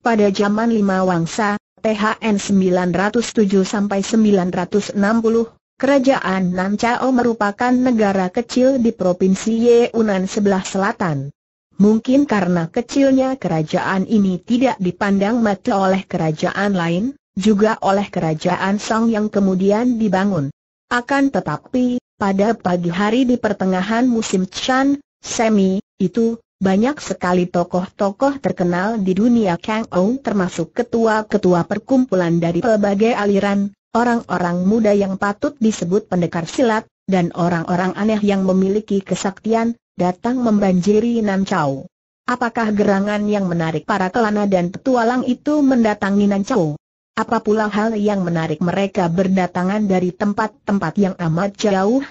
Pada zaman lima wangsa, THN 907-960, Kerajaan Nanchao merupakan negara kecil di Provinsi Yunnan sebelah selatan. Mungkin karena kecilnya kerajaan ini tidak dipandang mata oleh kerajaan lain, juga oleh kerajaan Song yang kemudian dibangun. Akan tetapi, pada pagi hari di pertengahan musim Chan, Semi, itu, banyak sekali tokoh-tokoh terkenal di dunia Kang Ong termasuk ketua-ketua perkumpulan dari pelbagai aliran, orang-orang muda yang patut disebut pendekar silat, dan orang-orang aneh yang memiliki kesaktian, datang membanjiri Nan Apakah gerangan yang menarik para kelana dan petualang itu mendatangi Nan Apa pula hal yang menarik mereka berdatangan dari tempat-tempat yang amat jauh?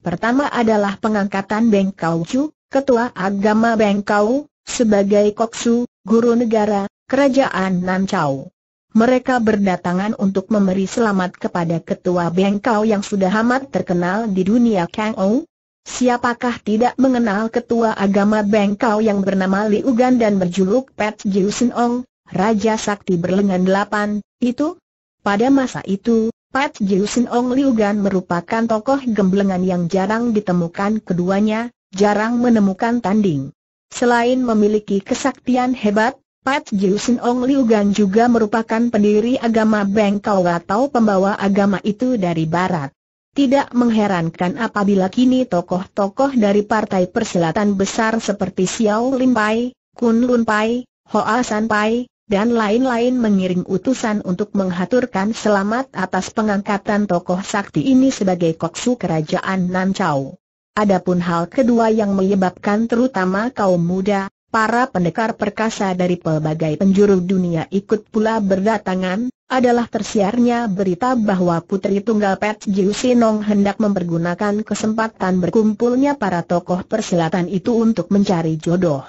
Pertama adalah pengangkatan Beng Kau Chu, Ketua Agama Bengkau, sebagai Koksu, Guru Negara, Kerajaan Nancau. Mereka berdatangan untuk memberi selamat kepada ketua Bengkau yang sudah amat terkenal di dunia Kang Ou. Siapakah tidak mengenal ketua agama Bengkau yang bernama Li Ugan dan berjuluk Pat Jiu Sin Ong, Raja Sakti berlengan delapan, itu? Pada masa itu, Pat Jiu Sin Ong Li Ugan merupakan tokoh gemblengan yang jarang ditemukan keduanya, jarang menemukan tanding. Selain memiliki kesaktian hebat, Pat Sin Ong Liu Gan juga merupakan pendiri agama Bengkau atau pembawa agama itu dari barat. Tidak mengherankan apabila kini tokoh-tokoh dari partai persilatan besar seperti Xiao Lim Pai, Kun Lun Pai, Hoa San Pai, dan lain-lain mengiring utusan untuk menghaturkan selamat atas pengangkatan tokoh sakti ini sebagai koksu kerajaan Chau. Adapun hal kedua yang menyebabkan terutama kaum muda, para pendekar perkasa dari pelbagai penjuru dunia ikut pula berdatangan, adalah tersiarnya berita bahwa Putri Tunggal Pet Jiu Sinong hendak mempergunakan kesempatan berkumpulnya para tokoh persilatan itu untuk mencari jodoh.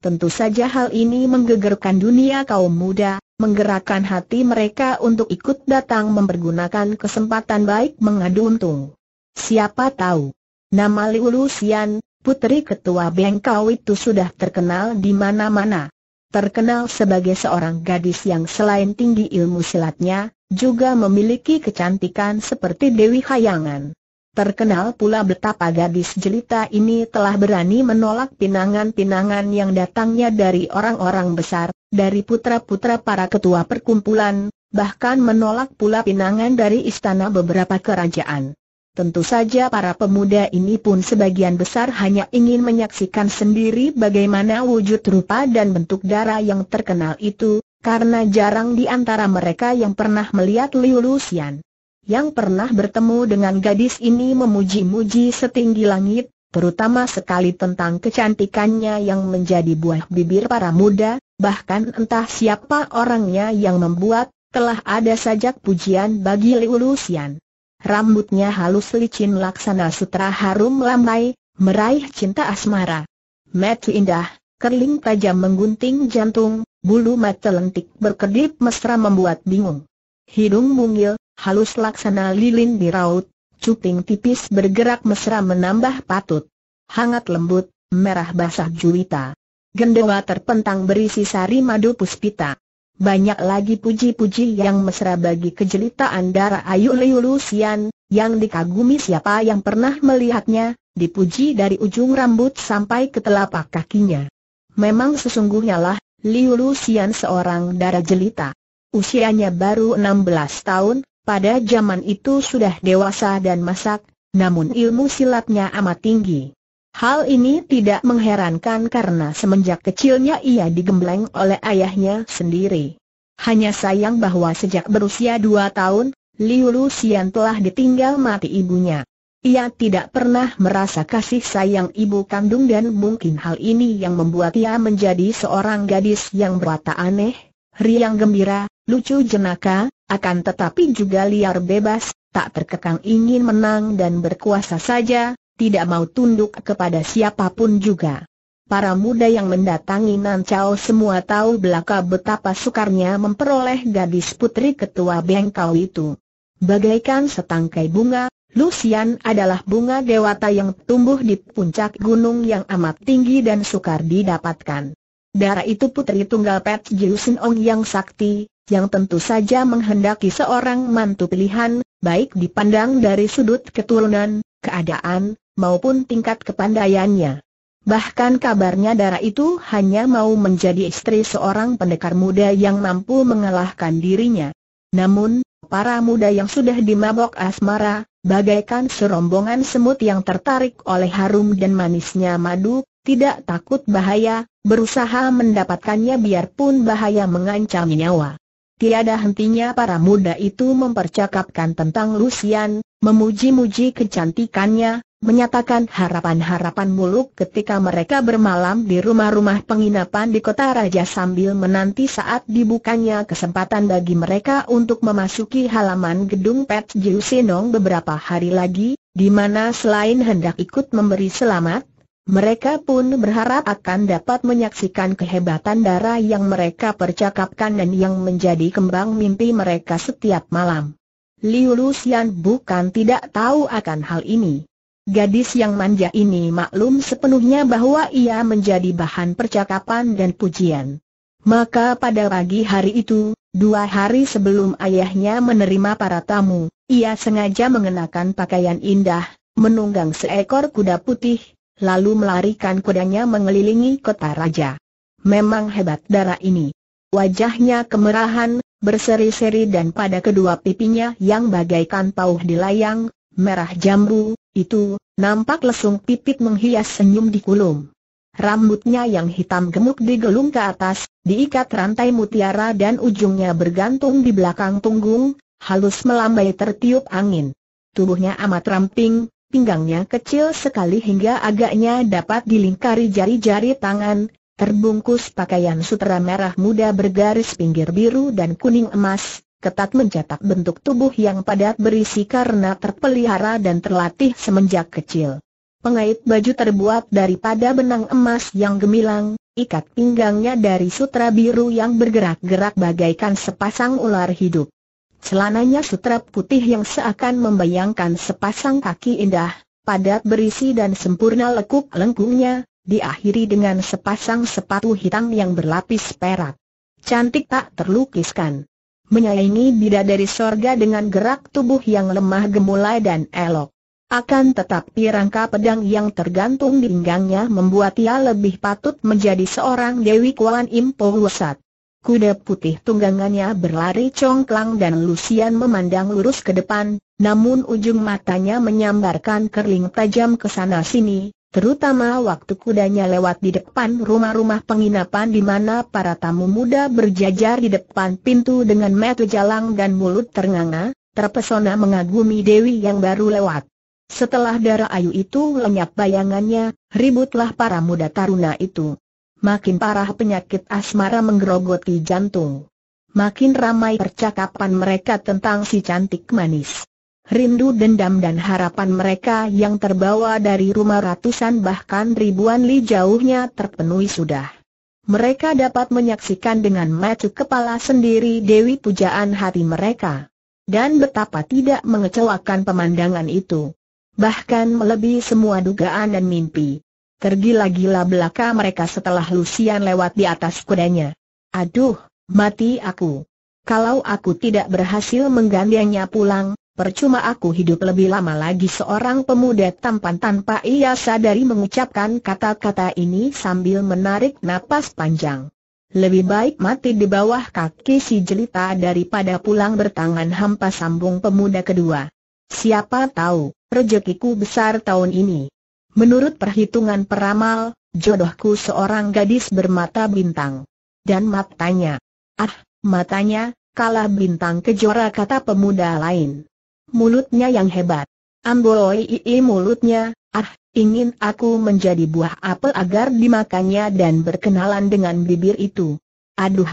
Tentu saja hal ini menggegerkan dunia kaum muda, menggerakkan hati mereka untuk ikut datang mempergunakan kesempatan baik mengadu untung. Siapa tahu, Nama Liu Lusian, putri ketua Bengkau itu sudah terkenal di mana-mana. Terkenal sebagai seorang gadis yang selain tinggi ilmu silatnya, juga memiliki kecantikan seperti Dewi Hayangan. Terkenal pula betapa gadis jelita ini telah berani menolak pinangan-pinangan yang datangnya dari orang-orang besar, dari putra-putra para ketua perkumpulan, bahkan menolak pula pinangan dari istana beberapa kerajaan. Tentu saja para pemuda ini pun sebagian besar hanya ingin menyaksikan sendiri bagaimana wujud rupa dan bentuk darah yang terkenal itu, karena jarang di antara mereka yang pernah melihat Liu Lucian. Yang pernah bertemu dengan gadis ini memuji-muji setinggi langit, terutama sekali tentang kecantikannya yang menjadi buah bibir para muda, bahkan entah siapa orangnya yang membuat, telah ada sajak pujian bagi Liu Lucian. Rambutnya halus licin laksana sutra harum lambai, meraih cinta asmara. Metu indah, kerling tajam menggunting jantung, bulu mata lentik berkedip mesra membuat bingung. Hidung mungil, halus laksana lilin di raut, cuping tipis bergerak mesra menambah patut. Hangat lembut, merah basah juwita. Gendewa terpentang berisi sari madu puspita banyak lagi puji-puji yang mesra bagi kejelitaan darah Ayu Liu Lusian, yang dikagumi siapa yang pernah melihatnya, dipuji dari ujung rambut sampai ke telapak kakinya. Memang sesungguhnya lah, Liu Lusian seorang darah jelita. Usianya baru 16 tahun, pada zaman itu sudah dewasa dan masak, namun ilmu silatnya amat tinggi. Hal ini tidak mengherankan karena semenjak kecilnya ia digembleng oleh ayahnya sendiri. Hanya sayang bahwa sejak berusia dua tahun, Liu Luxian telah ditinggal mati ibunya. Ia tidak pernah merasa kasih sayang ibu kandung dan mungkin hal ini yang membuat ia menjadi seorang gadis yang berwatak aneh, riang gembira, lucu jenaka, akan tetapi juga liar bebas, tak terkekang ingin menang dan berkuasa saja, tidak mau tunduk kepada siapapun juga. Para muda yang mendatangi Nancao semua tahu belaka betapa sukarnya memperoleh gadis putri ketua Bengkau itu. Bagaikan setangkai bunga, Lucian adalah bunga dewata yang tumbuh di puncak gunung yang amat tinggi dan sukar didapatkan. Darah itu putri tunggal Pet Jiusin Ong yang sakti, yang tentu saja menghendaki seorang mantu pilihan, baik dipandang dari sudut keturunan, keadaan, maupun tingkat kepandaiannya. Bahkan kabarnya Dara itu hanya mau menjadi istri seorang pendekar muda yang mampu mengalahkan dirinya. Namun, para muda yang sudah dimabok asmara, bagaikan serombongan semut yang tertarik oleh harum dan manisnya madu, tidak takut bahaya, berusaha mendapatkannya biarpun bahaya mengancam nyawa. Tiada hentinya para muda itu mempercakapkan tentang Lucian, memuji-muji kecantikannya, menyatakan harapan-harapan muluk ketika mereka bermalam di rumah-rumah penginapan di kota raja sambil menanti saat dibukanya kesempatan bagi mereka untuk memasuki halaman gedung Pet Jusinong Sinong beberapa hari lagi, di mana selain hendak ikut memberi selamat, mereka pun berharap akan dapat menyaksikan kehebatan darah yang mereka percakapkan dan yang menjadi kembang mimpi mereka setiap malam. Liu Lucian bukan tidak tahu akan hal ini. Gadis yang manja ini maklum sepenuhnya bahwa ia menjadi bahan percakapan dan pujian. Maka pada pagi hari itu, dua hari sebelum ayahnya menerima para tamu, ia sengaja mengenakan pakaian indah, menunggang seekor kuda putih, lalu melarikan kudanya mengelilingi kota raja. Memang hebat darah ini. Wajahnya kemerahan, berseri-seri dan pada kedua pipinya yang bagaikan pauh dilayang, merah jambu, itu, nampak lesung pipit menghias senyum di kulum. Rambutnya yang hitam gemuk digelung ke atas, diikat rantai mutiara dan ujungnya bergantung di belakang punggung, halus melambai tertiup angin. Tubuhnya amat ramping, pinggangnya kecil sekali hingga agaknya dapat dilingkari jari-jari tangan, terbungkus pakaian sutra merah muda bergaris pinggir biru dan kuning emas, ketat mencetak bentuk tubuh yang padat berisi karena terpelihara dan terlatih semenjak kecil. Pengait baju terbuat daripada benang emas yang gemilang, ikat pinggangnya dari sutra biru yang bergerak-gerak bagaikan sepasang ular hidup. Celananya sutra putih yang seakan membayangkan sepasang kaki indah, padat berisi dan sempurna lekuk lengkungnya, diakhiri dengan sepasang sepatu hitam yang berlapis perak. Cantik tak terlukiskan menyaingi bidadari sorga dengan gerak tubuh yang lemah gemulai dan elok. Akan tetapi rangka pedang yang tergantung di pinggangnya membuat ia lebih patut menjadi seorang Dewi Kuan Im Po Kuda putih tunggangannya berlari congklang dan Lucian memandang lurus ke depan, namun ujung matanya menyambarkan kerling tajam ke sana sini, terutama waktu kudanya lewat di depan rumah-rumah penginapan di mana para tamu muda berjajar di depan pintu dengan mata jalang dan mulut ternganga, terpesona mengagumi Dewi yang baru lewat. Setelah darah ayu itu lenyap bayangannya, ributlah para muda taruna itu. Makin parah penyakit asmara menggerogoti jantung. Makin ramai percakapan mereka tentang si cantik manis rindu dendam dan harapan mereka yang terbawa dari rumah ratusan bahkan ribuan li jauhnya terpenuhi sudah. Mereka dapat menyaksikan dengan mata kepala sendiri Dewi pujaan hati mereka. Dan betapa tidak mengecewakan pemandangan itu. Bahkan melebihi semua dugaan dan mimpi. Tergila-gila belaka mereka setelah Lucian lewat di atas kudanya. Aduh, mati aku. Kalau aku tidak berhasil menggandengnya pulang, Percuma aku hidup lebih lama lagi seorang pemuda tampan tanpa ia sadari mengucapkan kata-kata ini sambil menarik napas panjang. Lebih baik mati di bawah kaki si jelita daripada pulang bertangan hampa sambung pemuda kedua. Siapa tahu, rejekiku besar tahun ini. Menurut perhitungan peramal, jodohku seorang gadis bermata bintang. Dan matanya. Ah, matanya, kalah bintang kejora kata pemuda lain mulutnya yang hebat. Amboi ii mulutnya, ah, ingin aku menjadi buah apel agar dimakannya dan berkenalan dengan bibir itu. Aduh,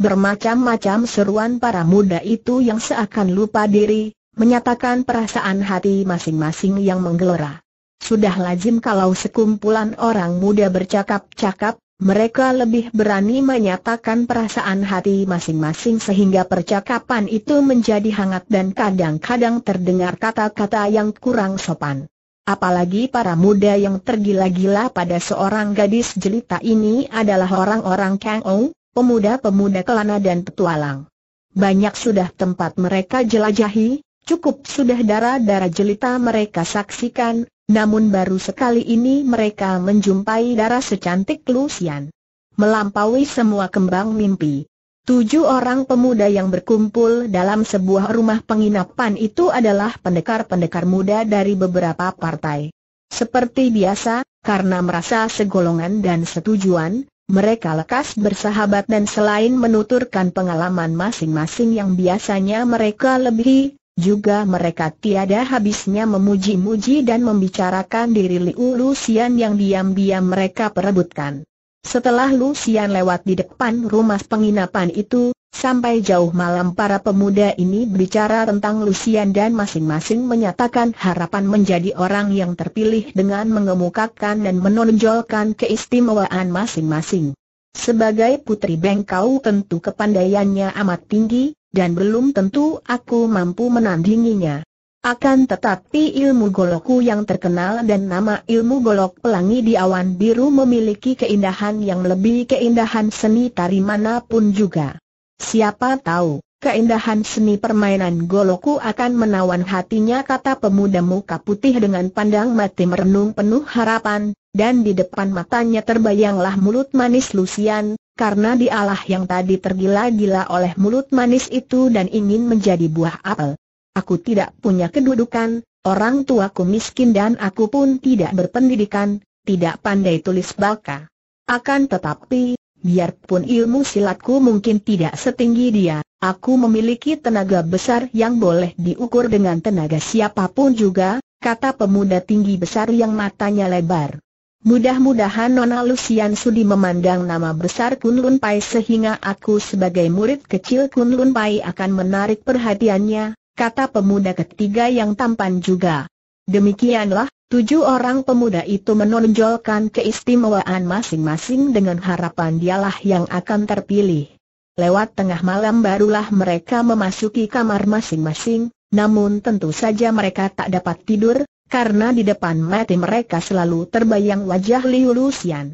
bermacam-macam seruan para muda itu yang seakan lupa diri, menyatakan perasaan hati masing-masing yang menggelora. Sudah lazim kalau sekumpulan orang muda bercakap-cakap, mereka lebih berani menyatakan perasaan hati masing-masing sehingga percakapan itu menjadi hangat dan kadang-kadang terdengar kata-kata yang kurang sopan. Apalagi para muda yang tergila-gila pada seorang gadis jelita ini adalah orang-orang Kang Ong, pemuda-pemuda kelana dan petualang. Banyak sudah tempat mereka jelajahi, cukup sudah darah-darah jelita mereka saksikan, namun baru sekali ini mereka menjumpai darah secantik Lucian. Melampaui semua kembang mimpi. Tujuh orang pemuda yang berkumpul dalam sebuah rumah penginapan itu adalah pendekar-pendekar muda dari beberapa partai. Seperti biasa, karena merasa segolongan dan setujuan, mereka lekas bersahabat dan selain menuturkan pengalaman masing-masing yang biasanya mereka lebih juga mereka tiada habisnya memuji-muji dan membicarakan diri Liu Lusian yang diam-diam mereka perebutkan. Setelah Lucian lewat di depan rumah penginapan itu, sampai jauh malam para pemuda ini berbicara tentang Lucian dan masing-masing menyatakan harapan menjadi orang yang terpilih dengan mengemukakan dan menonjolkan keistimewaan masing-masing. Sebagai putri Bengkau tentu kepandaiannya amat tinggi, dan belum tentu aku mampu menandinginya. Akan tetapi ilmu golokku yang terkenal dan nama ilmu golok pelangi di awan biru memiliki keindahan yang lebih keindahan seni tari manapun juga. Siapa tahu, keindahan seni permainan golokku akan menawan hatinya kata pemuda muka putih dengan pandang mati merenung penuh harapan, dan di depan matanya terbayanglah mulut manis Lucian, karena dialah yang tadi tergila-gila oleh mulut manis itu dan ingin menjadi buah apel. Aku tidak punya kedudukan, orang tuaku miskin dan aku pun tidak berpendidikan, tidak pandai tulis baka. Akan tetapi, biarpun ilmu silatku mungkin tidak setinggi dia, aku memiliki tenaga besar yang boleh diukur dengan tenaga siapapun juga, kata pemuda tinggi besar yang matanya lebar. Mudah-mudahan Nona Lucian Sudi memandang nama besar Kun Lun Pai sehingga aku sebagai murid kecil Kun Lun Pai akan menarik perhatiannya, kata pemuda ketiga yang tampan juga. Demikianlah, tujuh orang pemuda itu menonjolkan keistimewaan masing-masing dengan harapan dialah yang akan terpilih. Lewat tengah malam barulah mereka memasuki kamar masing-masing, namun tentu saja mereka tak dapat tidur, karena di depan mati mereka selalu terbayang wajah Liu Lusian.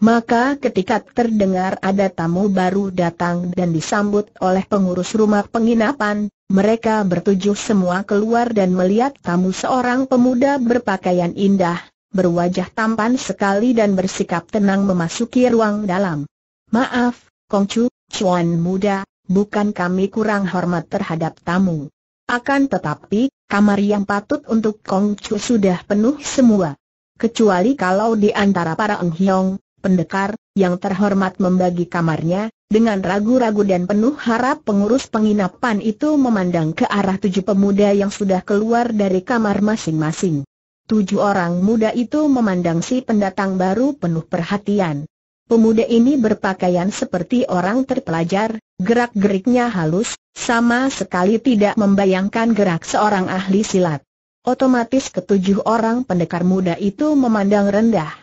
Maka ketika terdengar ada tamu baru datang dan disambut oleh pengurus rumah penginapan, mereka bertujuh semua keluar dan melihat tamu seorang pemuda berpakaian indah, berwajah tampan sekali dan bersikap tenang memasuki ruang dalam. Maaf, Kongcu, Chuan muda, bukan kami kurang hormat terhadap tamu. Akan tetapi, kamar yang patut untuk Kong Chu sudah penuh semua. Kecuali kalau di antara para Eng Hiong, pendekar, yang terhormat membagi kamarnya, dengan ragu-ragu dan penuh harap pengurus penginapan itu memandang ke arah tujuh pemuda yang sudah keluar dari kamar masing-masing. Tujuh orang muda itu memandang si pendatang baru penuh perhatian. Pemuda ini berpakaian seperti orang terpelajar, gerak-geriknya halus, sama sekali tidak membayangkan gerak seorang ahli silat. Otomatis ketujuh orang pendekar muda itu memandang rendah.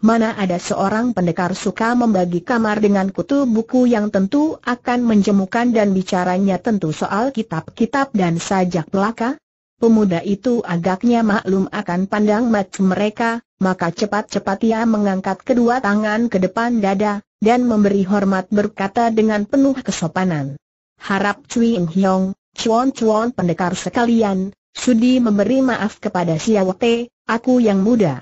Mana ada seorang pendekar suka membagi kamar dengan kutu buku yang tentu akan menjemukan dan bicaranya tentu soal kitab-kitab dan sajak belaka? Pemuda itu agaknya maklum akan pandang mata mereka, maka cepat-cepat ia mengangkat kedua tangan ke depan dada, dan memberi hormat berkata dengan penuh kesopanan. Harap Cui In Hiong, cuan-cuan pendekar sekalian, sudi memberi maaf kepada Xiao Te, aku yang muda.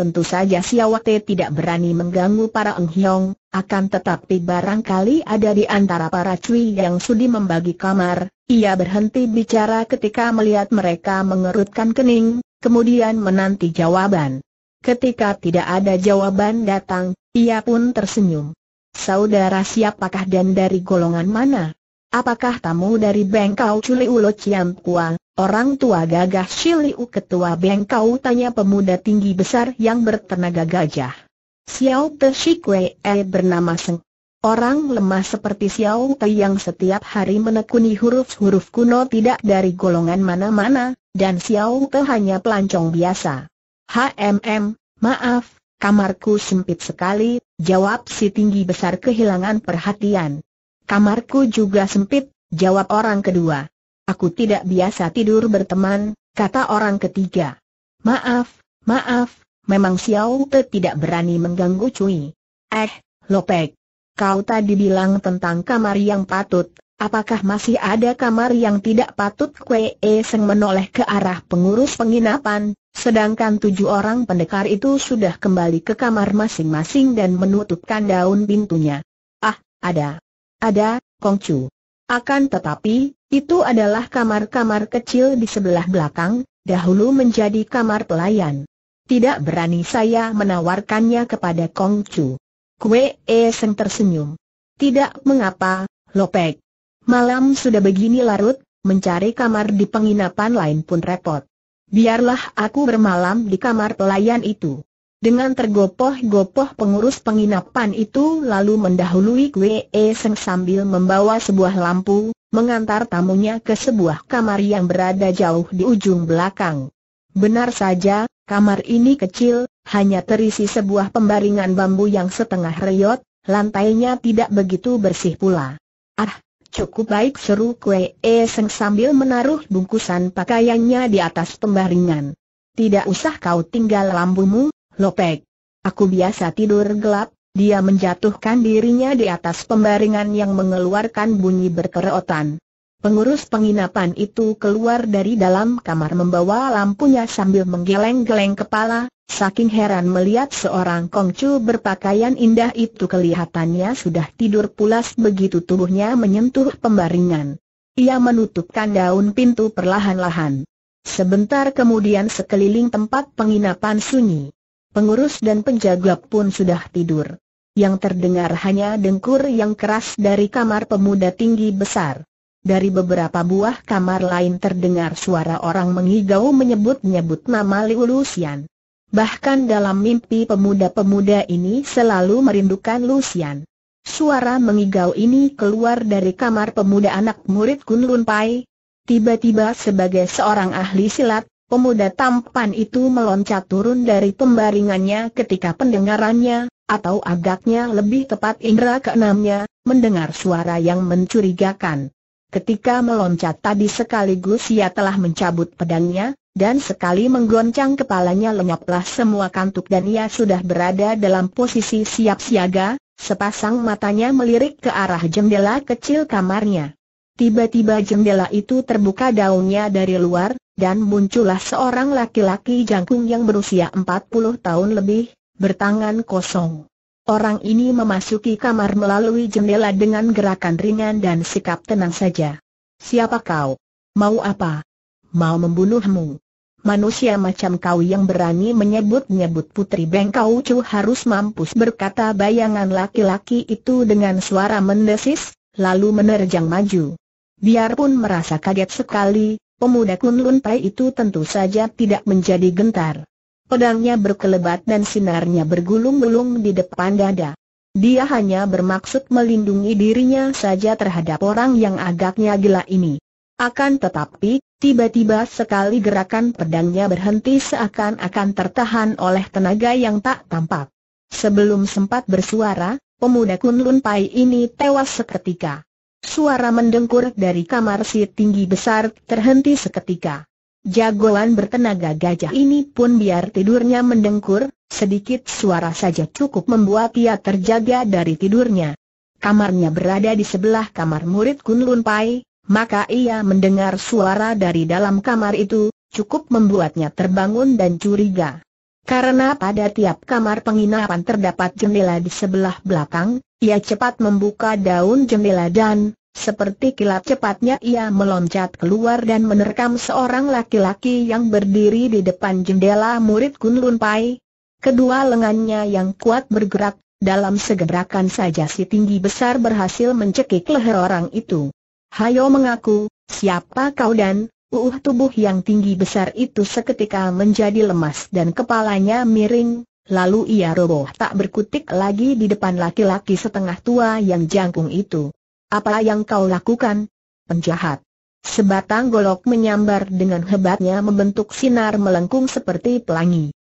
Tentu saja Siawate tidak berani mengganggu para Eng akan tetapi barangkali ada di antara para cuy yang sudi membagi kamar, ia berhenti bicara ketika melihat mereka mengerutkan kening, kemudian menanti jawaban. Ketika tidak ada jawaban datang, ia pun tersenyum. Saudara siapakah dan dari golongan mana? Apakah tamu dari Bengkau Culi Ulo Kuang, Orang tua gagah Shiliu ketua bengkau tanya pemuda tinggi besar yang bertenaga gajah. Xiao Te Shikwe E eh, bernama Seng. Orang lemah seperti Xiao Te yang setiap hari menekuni huruf-huruf kuno tidak dari golongan mana-mana, dan Xiao Te hanya pelancong biasa. HMM, maaf, kamarku sempit sekali, jawab si tinggi besar kehilangan perhatian. Kamarku juga sempit, jawab orang kedua. Aku tidak biasa tidur berteman, kata orang ketiga. Maaf, maaf, memang Xiao Te tidak berani mengganggu Cui. Eh, Lopek. Kau tadi bilang tentang kamar yang patut, apakah masih ada kamar yang tidak patut Kwe e Seng menoleh ke arah pengurus penginapan, sedangkan tujuh orang pendekar itu sudah kembali ke kamar masing-masing dan menutupkan daun pintunya. Ah, ada. Ada, Kongcu. Akan tetapi, itu adalah kamar-kamar kecil di sebelah belakang, dahulu menjadi kamar pelayan. Tidak berani saya menawarkannya kepada Kong Chu. Kue E Seng tersenyum. Tidak mengapa, Lopek. Malam sudah begini larut, mencari kamar di penginapan lain pun repot. Biarlah aku bermalam di kamar pelayan itu. Dengan tergopoh-gopoh pengurus penginapan itu lalu mendahului Kwe e Seng sambil membawa sebuah lampu, mengantar tamunya ke sebuah kamar yang berada jauh di ujung belakang. Benar saja, kamar ini kecil, hanya terisi sebuah pembaringan bambu yang setengah reyot, lantainya tidak begitu bersih pula. Ah, cukup baik seru Kue e Seng sambil menaruh bungkusan pakaiannya di atas pembaringan. Tidak usah kau tinggal lampumu, Lopek. Aku biasa tidur gelap, dia menjatuhkan dirinya di atas pembaringan yang mengeluarkan bunyi berkereotan. Pengurus penginapan itu keluar dari dalam kamar membawa lampunya sambil menggeleng-geleng kepala, saking heran melihat seorang kongcu berpakaian indah itu kelihatannya sudah tidur pulas begitu tubuhnya menyentuh pembaringan. Ia menutupkan daun pintu perlahan-lahan. Sebentar kemudian sekeliling tempat penginapan sunyi pengurus dan penjaga pun sudah tidur. Yang terdengar hanya dengkur yang keras dari kamar pemuda tinggi besar. Dari beberapa buah kamar lain terdengar suara orang mengigau menyebut-nyebut nama Liu Lucian. Bahkan dalam mimpi pemuda-pemuda ini selalu merindukan Lucian. Suara mengigau ini keluar dari kamar pemuda anak murid Kun Lun Pai. Tiba-tiba sebagai seorang ahli silat, Pemuda tampan itu meloncat turun dari pembaringannya ketika pendengarannya, atau agaknya lebih tepat indera keenamnya, mendengar suara yang mencurigakan. Ketika meloncat tadi sekaligus ia telah mencabut pedangnya, dan sekali menggoncang kepalanya lenyaplah semua kantuk dan ia sudah berada dalam posisi siap siaga, sepasang matanya melirik ke arah jendela kecil kamarnya. Tiba-tiba jendela itu terbuka daunnya dari luar, dan muncullah seorang laki-laki jangkung yang berusia 40 tahun lebih, bertangan kosong. Orang ini memasuki kamar melalui jendela dengan gerakan ringan dan sikap tenang saja. Siapa kau? Mau apa? Mau membunuhmu? Manusia macam kau yang berani menyebut-nyebut putri bengkau Kau harus mampus berkata bayangan laki-laki itu dengan suara mendesis, lalu menerjang maju. Biarpun merasa kaget sekali, pemuda Kunlun Pai itu tentu saja tidak menjadi gentar. Pedangnya berkelebat dan sinarnya bergulung-gulung di depan dada. Dia hanya bermaksud melindungi dirinya saja terhadap orang yang agaknya gila ini. Akan tetapi, tiba-tiba sekali gerakan pedangnya berhenti seakan-akan tertahan oleh tenaga yang tak tampak. Sebelum sempat bersuara, pemuda Kunlun Pai ini tewas seketika. Suara mendengkur dari kamar si tinggi besar terhenti seketika. Jagoan bertenaga gajah ini pun biar tidurnya mendengkur, sedikit suara saja cukup membuat ia terjaga dari tidurnya. Kamarnya berada di sebelah kamar murid kunlun Pai, maka ia mendengar suara dari dalam kamar itu, cukup membuatnya terbangun dan curiga. Karena pada tiap kamar penginapan terdapat jendela di sebelah belakang, ia cepat membuka daun jendela dan, seperti kilat cepatnya ia meloncat keluar dan menerkam seorang laki-laki yang berdiri di depan jendela murid Kunlun Pai. Kedua lengannya yang kuat bergerak, dalam segerakan saja si tinggi besar berhasil mencekik leher orang itu. Hayo mengaku, siapa kau dan, Uh tubuh yang tinggi besar itu seketika menjadi lemas dan kepalanya miring, Lalu ia roboh tak berkutik lagi di depan laki-laki setengah tua yang jangkung itu. Apa yang kau lakukan? Penjahat. Sebatang golok menyambar dengan hebatnya membentuk sinar melengkung seperti pelangi.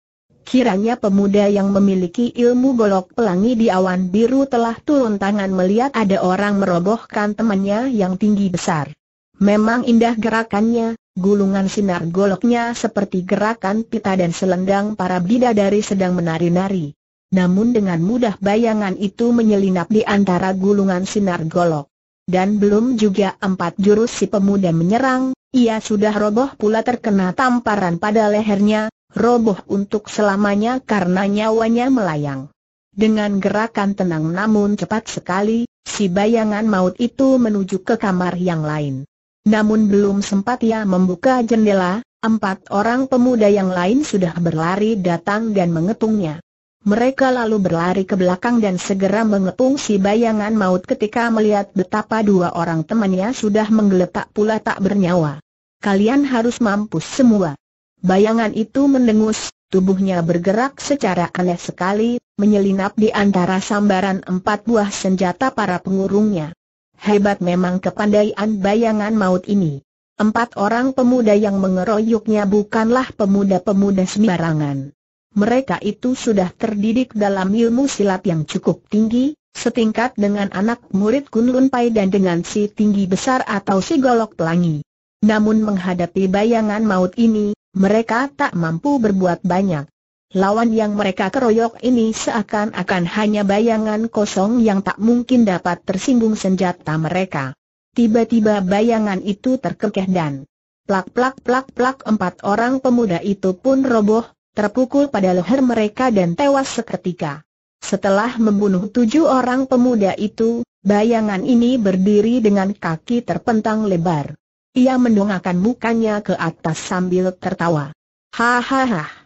Kiranya pemuda yang memiliki ilmu golok pelangi di awan biru telah turun tangan melihat ada orang merobohkan temannya yang tinggi besar. Memang indah gerakannya, Gulungan sinar goloknya seperti gerakan pita dan selendang para bidadari sedang menari-nari. Namun dengan mudah bayangan itu menyelinap di antara gulungan sinar golok. Dan belum juga empat jurus si pemuda menyerang, ia sudah roboh pula terkena tamparan pada lehernya, roboh untuk selamanya karena nyawanya melayang. Dengan gerakan tenang namun cepat sekali, si bayangan maut itu menuju ke kamar yang lain. Namun belum sempat ia membuka jendela, empat orang pemuda yang lain sudah berlari datang dan mengepungnya. Mereka lalu berlari ke belakang dan segera mengepung si bayangan maut ketika melihat betapa dua orang temannya sudah menggeletak pula tak bernyawa. Kalian harus mampus semua. Bayangan itu mendengus, tubuhnya bergerak secara aneh sekali, menyelinap di antara sambaran empat buah senjata para pengurungnya. Hebat memang kepandaian bayangan maut ini. Empat orang pemuda yang mengeroyoknya bukanlah pemuda-pemuda sembarangan. Mereka itu sudah terdidik dalam ilmu silat yang cukup tinggi, setingkat dengan anak murid Kunlun Pai dan dengan si tinggi besar atau si golok pelangi. Namun menghadapi bayangan maut ini, mereka tak mampu berbuat banyak. Lawan yang mereka keroyok ini seakan-akan hanya bayangan kosong yang tak mungkin dapat tersinggung senjata mereka. Tiba-tiba bayangan itu terkekeh dan plak-plak-plak-plak empat orang pemuda itu pun roboh, terpukul pada leher mereka dan tewas seketika. Setelah membunuh tujuh orang pemuda itu, bayangan ini berdiri dengan kaki terpentang lebar. Ia mendongakkan mukanya ke atas sambil tertawa. Hahaha.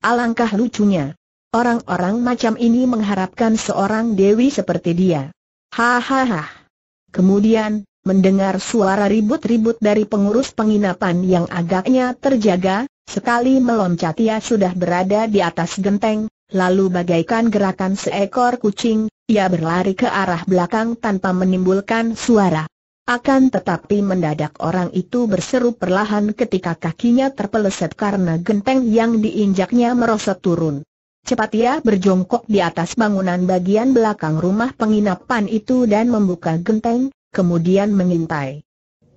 Alangkah lucunya. Orang-orang macam ini mengharapkan seorang dewi seperti dia. Hahaha. Kemudian, mendengar suara ribut-ribut dari pengurus penginapan yang agaknya terjaga, sekali meloncat ia sudah berada di atas genteng, lalu bagaikan gerakan seekor kucing, ia berlari ke arah belakang tanpa menimbulkan suara. Akan tetapi mendadak orang itu berseru perlahan ketika kakinya terpeleset karena genteng yang diinjaknya merosot turun. Cepat ia berjongkok di atas bangunan bagian belakang rumah penginapan itu dan membuka genteng, kemudian mengintai.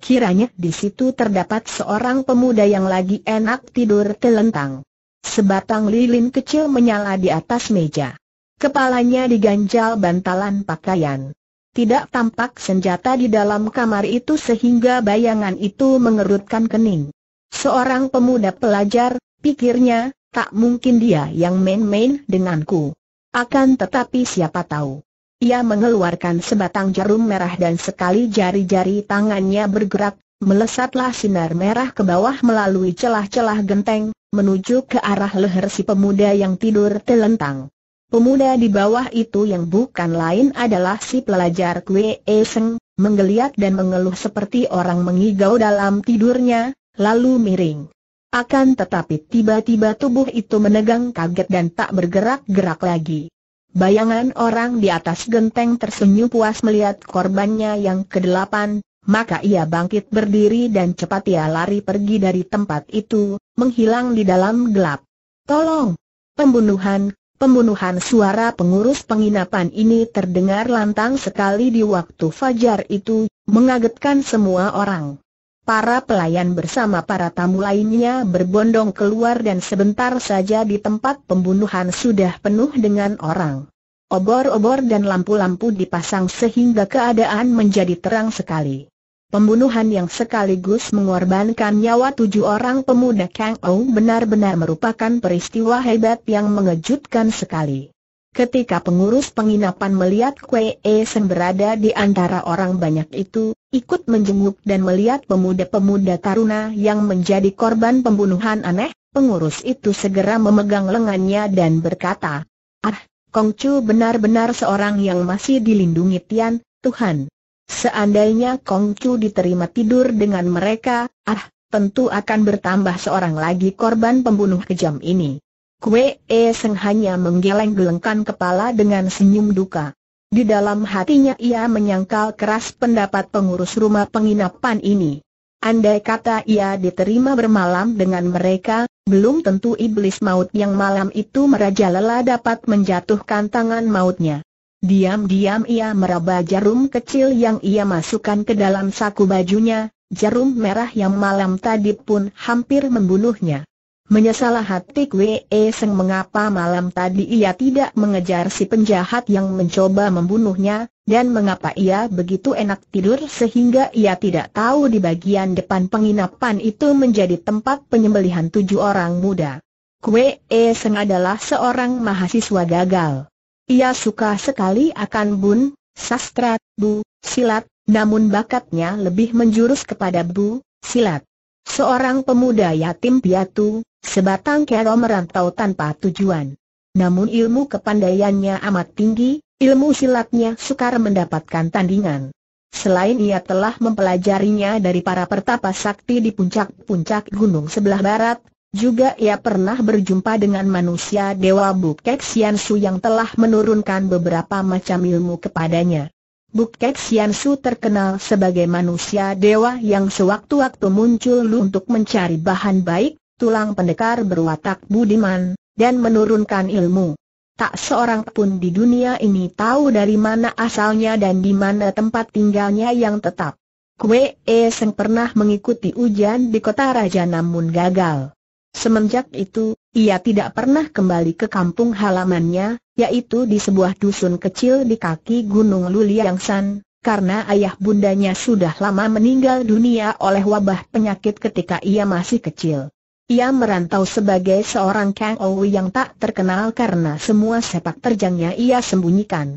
Kiranya di situ terdapat seorang pemuda yang lagi enak tidur telentang. Sebatang lilin kecil menyala di atas meja. Kepalanya diganjal bantalan pakaian. Tidak tampak senjata di dalam kamar itu sehingga bayangan itu mengerutkan kening. Seorang pemuda pelajar, pikirnya, tak mungkin dia yang main-main denganku. Akan tetapi siapa tahu. Ia mengeluarkan sebatang jarum merah dan sekali jari-jari tangannya bergerak, melesatlah sinar merah ke bawah melalui celah-celah genteng, menuju ke arah leher si pemuda yang tidur telentang. Pemuda di bawah itu yang bukan lain adalah si pelajar Kwe Eseng, menggeliat dan mengeluh seperti orang mengigau dalam tidurnya, lalu miring. Akan tetapi tiba-tiba tubuh itu menegang kaget dan tak bergerak-gerak lagi. Bayangan orang di atas genteng tersenyum puas melihat korbannya yang kedelapan, maka ia bangkit berdiri dan cepat ia lari pergi dari tempat itu, menghilang di dalam gelap. Tolong! Pembunuhan, Pembunuhan suara pengurus penginapan ini terdengar lantang sekali di waktu fajar itu, mengagetkan semua orang. Para pelayan bersama para tamu lainnya berbondong keluar dan sebentar saja di tempat pembunuhan sudah penuh dengan orang. Obor-obor dan lampu-lampu dipasang sehingga keadaan menjadi terang sekali. Pembunuhan yang sekaligus mengorbankan nyawa tujuh orang pemuda Kang Ou benar-benar merupakan peristiwa hebat yang mengejutkan sekali. Ketika pengurus penginapan melihat Kwee E Sen berada di antara orang banyak itu, ikut menjenguk dan melihat pemuda-pemuda taruna yang menjadi korban pembunuhan aneh, pengurus itu segera memegang lengannya dan berkata, Ah, Kongcu benar-benar seorang yang masih dilindungi Tian, Tuhan. Seandainya Kong Chu diterima tidur dengan mereka, ah, tentu akan bertambah seorang lagi korban pembunuh kejam ini. Kue E Seng hanya menggeleng-gelengkan kepala dengan senyum duka. Di dalam hatinya ia menyangkal keras pendapat pengurus rumah penginapan ini. Andai kata ia diterima bermalam dengan mereka, belum tentu iblis maut yang malam itu merajalela dapat menjatuhkan tangan mautnya. Diam-diam ia meraba jarum kecil yang ia masukkan ke dalam saku bajunya, jarum merah yang malam tadi pun hampir membunuhnya. Menyesal hati Kwe Seng mengapa malam tadi ia tidak mengejar si penjahat yang mencoba membunuhnya, dan mengapa ia begitu enak tidur sehingga ia tidak tahu di bagian depan penginapan itu menjadi tempat penyembelihan tujuh orang muda. Kwe Seng adalah seorang mahasiswa gagal. Ia suka sekali akan bun, sastra, bu, silat, namun bakatnya lebih menjurus kepada bu, silat. Seorang pemuda yatim piatu, sebatang kero merantau tanpa tujuan. Namun ilmu kepandaiannya amat tinggi, ilmu silatnya sukar mendapatkan tandingan. Selain ia telah mempelajarinya dari para pertapa sakti di puncak-puncak gunung sebelah barat, juga ia pernah berjumpa dengan manusia Dewa Bukek Su yang telah menurunkan beberapa macam ilmu kepadanya. Bukek Su terkenal sebagai manusia dewa yang sewaktu-waktu muncul untuk mencari bahan baik, tulang pendekar berwatak budiman, dan menurunkan ilmu. Tak seorang pun di dunia ini tahu dari mana asalnya dan di mana tempat tinggalnya yang tetap. Kue Seng pernah mengikuti ujian di kota raja namun gagal. Semenjak itu, ia tidak pernah kembali ke kampung halamannya, yaitu di sebuah dusun kecil di kaki Gunung Luliangsan, karena ayah bundanya sudah lama meninggal dunia oleh wabah penyakit ketika ia masih kecil. Ia merantau sebagai seorang Kang Owi yang tak terkenal karena semua sepak terjangnya ia sembunyikan.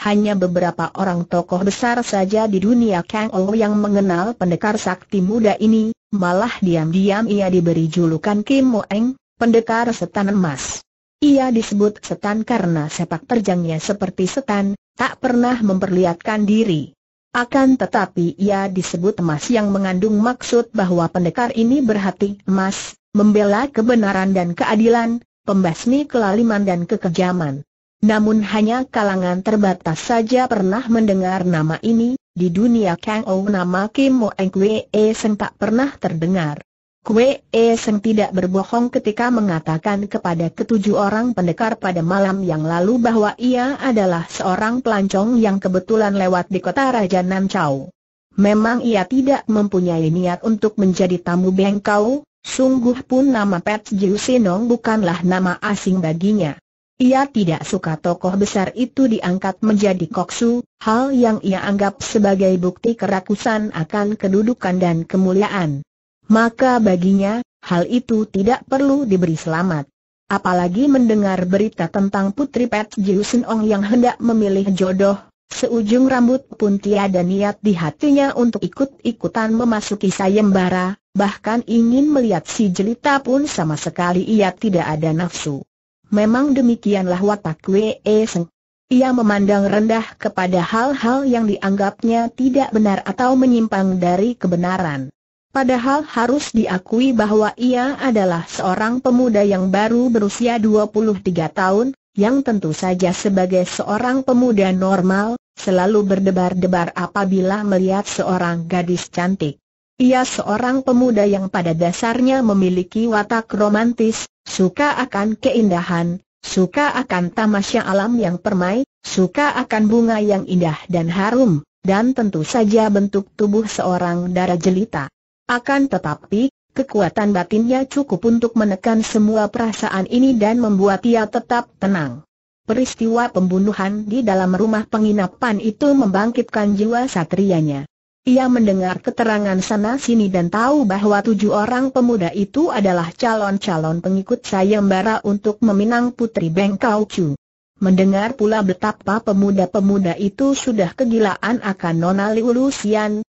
Hanya beberapa orang tokoh besar saja di dunia Kang Owi yang mengenal pendekar sakti muda ini, malah diam-diam ia diberi julukan Kim Mo Moo-eng, pendekar setan emas. Ia disebut setan karena sepak terjangnya seperti setan, tak pernah memperlihatkan diri. Akan tetapi ia disebut emas yang mengandung maksud bahwa pendekar ini berhati emas, membela kebenaran dan keadilan, pembasmi kelaliman dan kekejaman. Namun hanya kalangan terbatas saja pernah mendengar nama ini, di dunia Kang Ou nama Kim Mo Eng Kwe E Seng tak pernah terdengar. Kwe E Seng tidak berbohong ketika mengatakan kepada ketujuh orang pendekar pada malam yang lalu bahwa ia adalah seorang pelancong yang kebetulan lewat di kota Raja Nan Chau. Memang ia tidak mempunyai niat untuk menjadi tamu bengkau, sungguh pun nama Pet Jiu Sinong bukanlah nama asing baginya. Ia tidak suka tokoh besar itu diangkat menjadi koksu, hal yang ia anggap sebagai bukti kerakusan akan kedudukan dan kemuliaan. Maka baginya, hal itu tidak perlu diberi selamat. Apalagi mendengar berita tentang Putri Pet Jiusen Ong yang hendak memilih jodoh, seujung rambut pun tiada niat di hatinya untuk ikut-ikutan memasuki sayembara, bahkan ingin melihat si jelita pun sama sekali ia tidak ada nafsu. Memang demikianlah watak Wee Seng. Ia memandang rendah kepada hal-hal yang dianggapnya tidak benar atau menyimpang dari kebenaran. Padahal harus diakui bahwa ia adalah seorang pemuda yang baru berusia 23 tahun, yang tentu saja sebagai seorang pemuda normal, selalu berdebar-debar apabila melihat seorang gadis cantik. Ia seorang pemuda yang pada dasarnya memiliki watak romantis, suka akan keindahan, suka akan tamasya alam yang permai, suka akan bunga yang indah dan harum, dan tentu saja bentuk tubuh seorang darah jelita. Akan tetapi, kekuatan batinnya cukup untuk menekan semua perasaan ini dan membuat ia tetap tenang. Peristiwa pembunuhan di dalam rumah penginapan itu membangkitkan jiwa satrianya. Ia mendengar keterangan sana-sini dan tahu bahwa tujuh orang pemuda itu adalah calon-calon pengikut sayembara untuk meminang putri Beng Kau Chu. Mendengar pula betapa pemuda-pemuda itu sudah kegilaan akan Nona Liu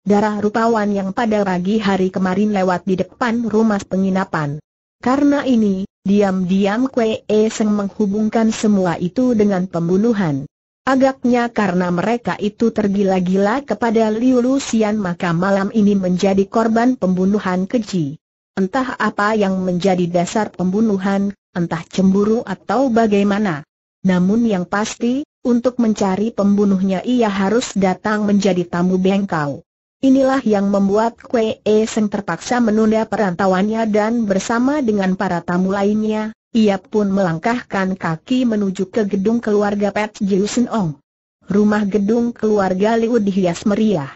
darah rupawan yang pada pagi hari kemarin lewat di depan rumah penginapan. Karena ini, diam-diam Kwe E Seng menghubungkan semua itu dengan pembunuhan. Agaknya karena mereka itu tergila-gila kepada Liu Lucian maka malam ini menjadi korban pembunuhan keji. Entah apa yang menjadi dasar pembunuhan, entah cemburu atau bagaimana. Namun yang pasti, untuk mencari pembunuhnya ia harus datang menjadi tamu bengkau. Inilah yang membuat Kwe E Seng terpaksa menunda perantauannya dan bersama dengan para tamu lainnya, ia pun melangkahkan kaki menuju ke gedung keluarga Pat Jiusen Ong. Rumah gedung keluarga Liu dihias meriah.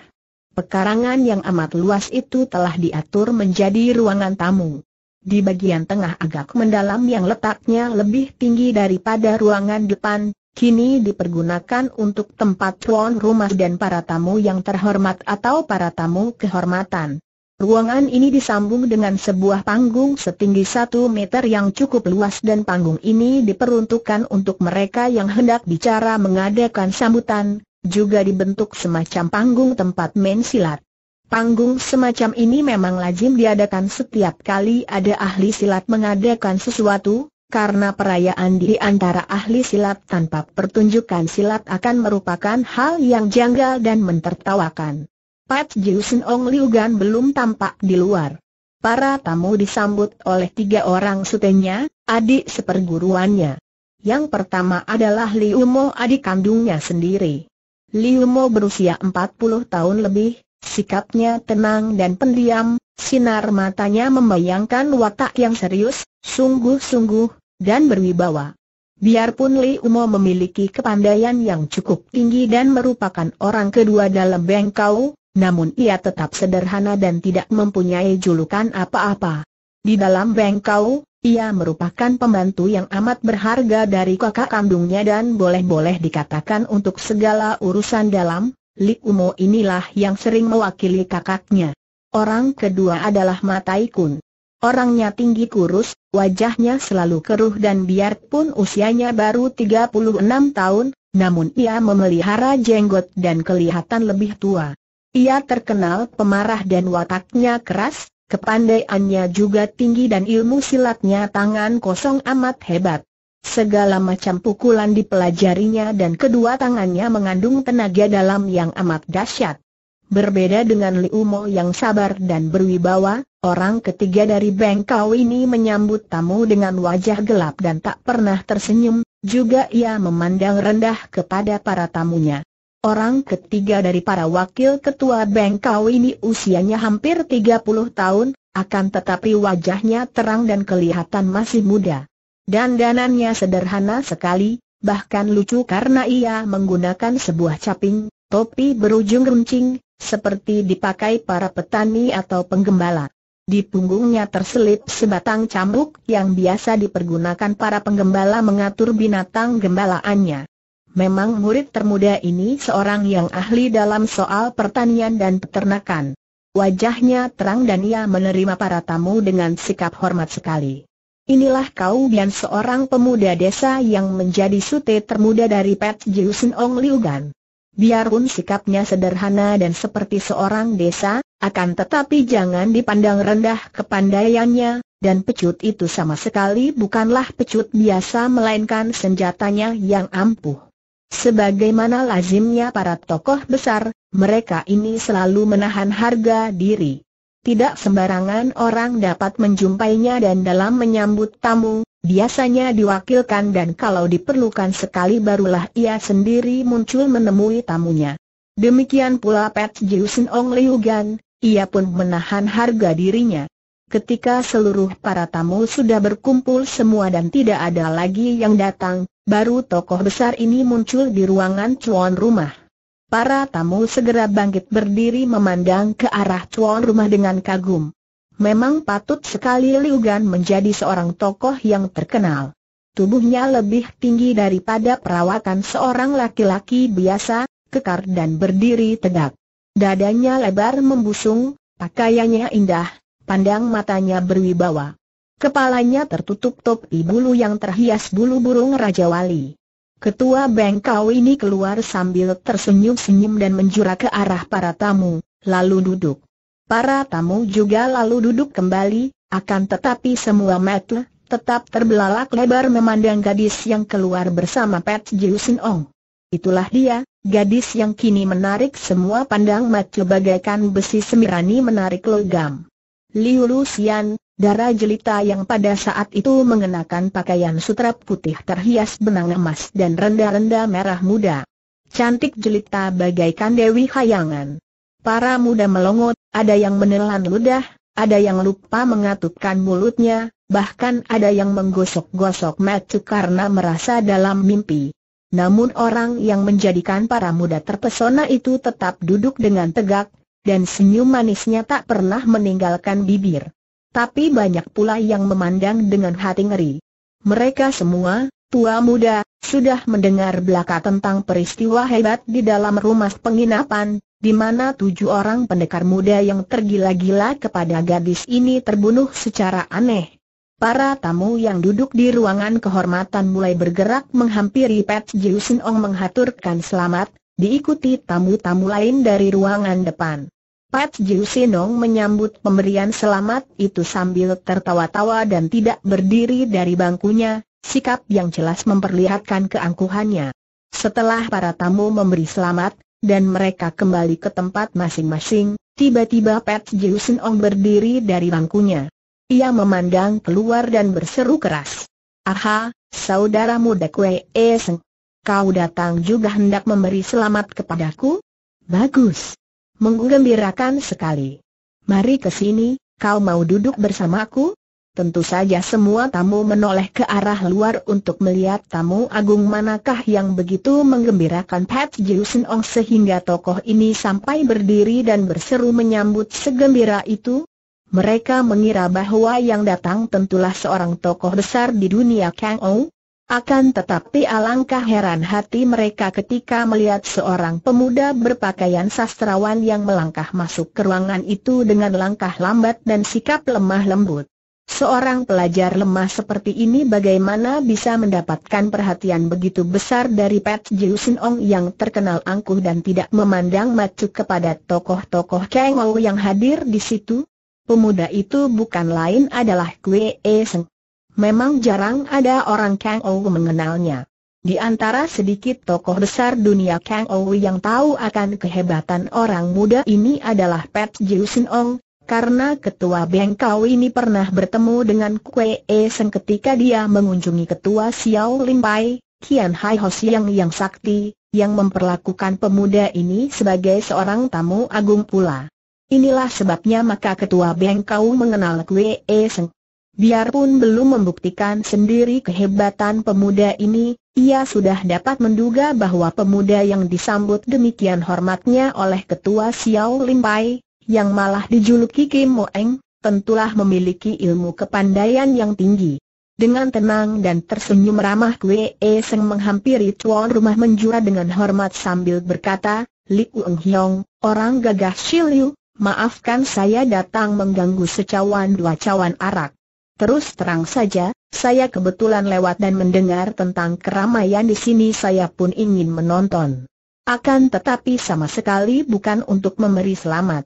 Pekarangan yang amat luas itu telah diatur menjadi ruangan tamu. Di bagian tengah agak mendalam yang letaknya lebih tinggi daripada ruangan depan, kini dipergunakan untuk tempat tuan rumah dan para tamu yang terhormat atau para tamu kehormatan. Ruangan ini disambung dengan sebuah panggung setinggi satu meter yang cukup luas dan panggung ini diperuntukkan untuk mereka yang hendak bicara mengadakan sambutan, juga dibentuk semacam panggung tempat main silat. Panggung semacam ini memang lazim diadakan setiap kali ada ahli silat mengadakan sesuatu, karena perayaan di antara ahli silat tanpa pertunjukan silat akan merupakan hal yang janggal dan mentertawakan. Pat Jiusen Ong Liugan belum tampak di luar. Para tamu disambut oleh tiga orang sutenya, adik seperguruannya. Yang pertama adalah Liu Mo adik kandungnya sendiri. Liu Mo berusia 40 tahun lebih, sikapnya tenang dan pendiam, sinar matanya membayangkan watak yang serius, sungguh-sungguh, dan berwibawa. Biarpun Li Umo memiliki kepandaian yang cukup tinggi dan merupakan orang kedua dalam Bengkau, namun ia tetap sederhana dan tidak mempunyai julukan apa-apa. Di dalam bengkau, ia merupakan pembantu yang amat berharga dari kakak kandungnya dan boleh-boleh dikatakan untuk segala urusan dalam, Lik Umo inilah yang sering mewakili kakaknya. Orang kedua adalah Matai Kun. Orangnya tinggi kurus, wajahnya selalu keruh dan biarpun usianya baru 36 tahun, namun ia memelihara jenggot dan kelihatan lebih tua. Ia terkenal pemarah dan wataknya keras, kepandaiannya juga tinggi dan ilmu silatnya tangan kosong amat hebat. Segala macam pukulan dipelajarinya dan kedua tangannya mengandung tenaga dalam yang amat dahsyat. Berbeda dengan Liu Mo yang sabar dan berwibawa, orang ketiga dari Bengkau ini menyambut tamu dengan wajah gelap dan tak pernah tersenyum, juga ia memandang rendah kepada para tamunya. Orang ketiga dari para wakil ketua Bengkau ini usianya hampir 30 tahun, akan tetapi wajahnya terang dan kelihatan masih muda. Dan danannya sederhana sekali, bahkan lucu karena ia menggunakan sebuah caping, topi berujung runcing, seperti dipakai para petani atau penggembala. Di punggungnya terselip sebatang cambuk yang biasa dipergunakan para penggembala mengatur binatang gembalaannya. Memang murid termuda ini seorang yang ahli dalam soal pertanian dan peternakan. Wajahnya terang dan ia menerima para tamu dengan sikap hormat sekali. Inilah Kau Bian seorang pemuda desa yang menjadi sute termuda dari Pet Jiusen Ong Liugan. Biarpun sikapnya sederhana dan seperti seorang desa, akan tetapi jangan dipandang rendah kepandaiannya, dan pecut itu sama sekali bukanlah pecut biasa melainkan senjatanya yang ampuh. Sebagaimana lazimnya para tokoh besar, mereka ini selalu menahan harga diri. Tidak sembarangan orang dapat menjumpainya dan dalam menyambut tamu, biasanya diwakilkan dan kalau diperlukan sekali barulah ia sendiri muncul menemui tamunya. Demikian pula Pat Jiusen Ong Liu Gan, ia pun menahan harga dirinya. Ketika seluruh para tamu sudah berkumpul semua dan tidak ada lagi yang datang, Baru tokoh besar ini muncul di ruangan cuan rumah. Para tamu segera bangkit berdiri memandang ke arah cuan rumah dengan kagum. Memang patut sekali Liu Gan menjadi seorang tokoh yang terkenal. Tubuhnya lebih tinggi daripada perawakan seorang laki-laki biasa, kekar dan berdiri tegak. Dadanya lebar membusung, pakaiannya indah, pandang matanya berwibawa. Kepalanya tertutup topi bulu yang terhias bulu burung Raja Wali. Ketua bengkau ini keluar sambil tersenyum-senyum dan menjura ke arah para tamu, lalu duduk. Para tamu juga lalu duduk kembali, akan tetapi semua mata tetap terbelalak lebar memandang gadis yang keluar bersama Pat Jiu Sin Ong. Itulah dia, gadis yang kini menarik semua pandang mata bagaikan besi semirani menarik logam. Liu Xian, Darah jelita yang pada saat itu mengenakan pakaian sutra putih terhias benang emas dan renda-renda merah muda. Cantik jelita bagaikan Dewi Hayangan. Para muda melongot, ada yang menelan ludah, ada yang lupa mengatupkan mulutnya, bahkan ada yang menggosok-gosok mata karena merasa dalam mimpi. Namun orang yang menjadikan para muda terpesona itu tetap duduk dengan tegak, dan senyum manisnya tak pernah meninggalkan bibir. Tapi banyak pula yang memandang dengan hati ngeri. Mereka semua, tua muda, sudah mendengar belaka tentang peristiwa hebat di dalam rumah penginapan, di mana tujuh orang pendekar muda yang tergila-gila kepada gadis ini terbunuh secara aneh. Para tamu yang duduk di ruangan kehormatan mulai bergerak menghampiri Pat Jiusen Ong menghaturkan selamat, diikuti tamu-tamu lain dari ruangan depan. Pat Sinong menyambut pemberian selamat itu sambil tertawa-tawa dan tidak berdiri dari bangkunya, sikap yang jelas memperlihatkan keangkuhannya. Setelah para tamu memberi selamat, dan mereka kembali ke tempat masing-masing, tiba-tiba Pat Sinong berdiri dari bangkunya. Ia memandang keluar dan berseru keras. Aha, saudara muda Kwe Eseng. Kau datang juga hendak memberi selamat kepadaku? Bagus. Menggembirakan sekali. Mari ke sini, kau mau duduk bersamaku? Tentu saja semua tamu menoleh ke arah luar untuk melihat tamu agung manakah yang begitu menggembirakan Pat Jiusen Ong sehingga tokoh ini sampai berdiri dan berseru menyambut segembira itu. Mereka mengira bahwa yang datang tentulah seorang tokoh besar di dunia Kang Ong. Akan tetapi alangkah heran hati mereka ketika melihat seorang pemuda berpakaian sastrawan yang melangkah masuk ke ruangan itu dengan langkah lambat dan sikap lemah lembut. Seorang pelajar lemah seperti ini bagaimana bisa mendapatkan perhatian begitu besar dari Pat Jiusin Ong yang terkenal angkuh dan tidak memandang macu kepada tokoh-tokoh Kang yang hadir di situ? Pemuda itu bukan lain adalah Kwe E Seng. Memang jarang ada orang Kang Ou mengenalnya. Di antara sedikit tokoh besar dunia Kang Ou yang tahu akan kehebatan orang muda ini adalah Pat Jiu Sin Ong, karena ketua Bengkau ini pernah bertemu dengan Kue E Seng ketika dia mengunjungi ketua Xiao Lin Pai, Kian Hai Ho Siang yang sakti, yang memperlakukan pemuda ini sebagai seorang tamu agung pula. Inilah sebabnya maka ketua Bengkau mengenal Kue E Seng. Biarpun belum membuktikan sendiri kehebatan pemuda ini, ia sudah dapat menduga bahwa pemuda yang disambut demikian hormatnya oleh ketua Xiao Limpai, yang malah dijuluki Kim Moeng, tentulah memiliki ilmu kepandaian yang tinggi. Dengan tenang dan tersenyum ramah Kwe E Seng menghampiri tuan rumah menjura dengan hormat sambil berkata, Li Eng Hiong, orang gagah Shiliu, maafkan saya datang mengganggu secawan dua cawan arak. Terus terang saja, saya kebetulan lewat dan mendengar tentang keramaian di sini saya pun ingin menonton. Akan tetapi sama sekali bukan untuk memberi selamat.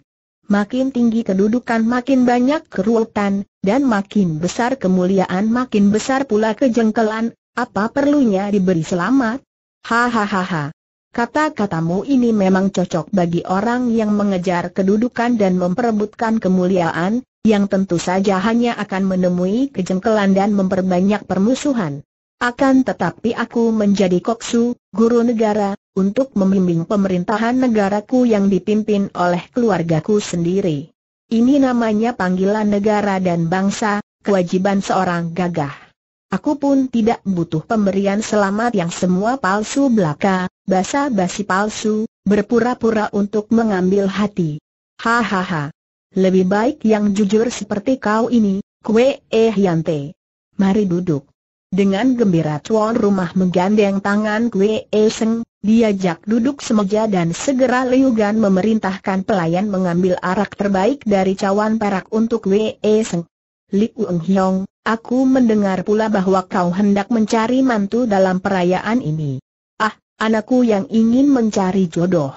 Makin tinggi kedudukan makin banyak keruwetan, dan makin besar kemuliaan makin besar pula kejengkelan, apa perlunya diberi selamat? Hahaha. Kata-katamu ini memang cocok bagi orang yang mengejar kedudukan dan memperebutkan kemuliaan, yang tentu saja hanya akan menemui kejengkelan dan memperbanyak permusuhan. Akan tetapi aku menjadi koksu, guru negara, untuk membimbing pemerintahan negaraku yang dipimpin oleh keluargaku sendiri. Ini namanya panggilan negara dan bangsa, kewajiban seorang gagah. Aku pun tidak butuh pemberian selamat yang semua palsu belaka, basa-basi palsu, berpura-pura untuk mengambil hati. Hahaha. Lebih baik yang jujur seperti kau ini, kue eh yante. Mari duduk. Dengan gembira tuan rumah menggandeng tangan kue eh seng, diajak duduk semeja dan segera Liu memerintahkan pelayan mengambil arak terbaik dari cawan perak untuk kue eh seng. Li Ueng Hiong, aku mendengar pula bahwa kau hendak mencari mantu dalam perayaan ini. Ah, anakku yang ingin mencari jodoh.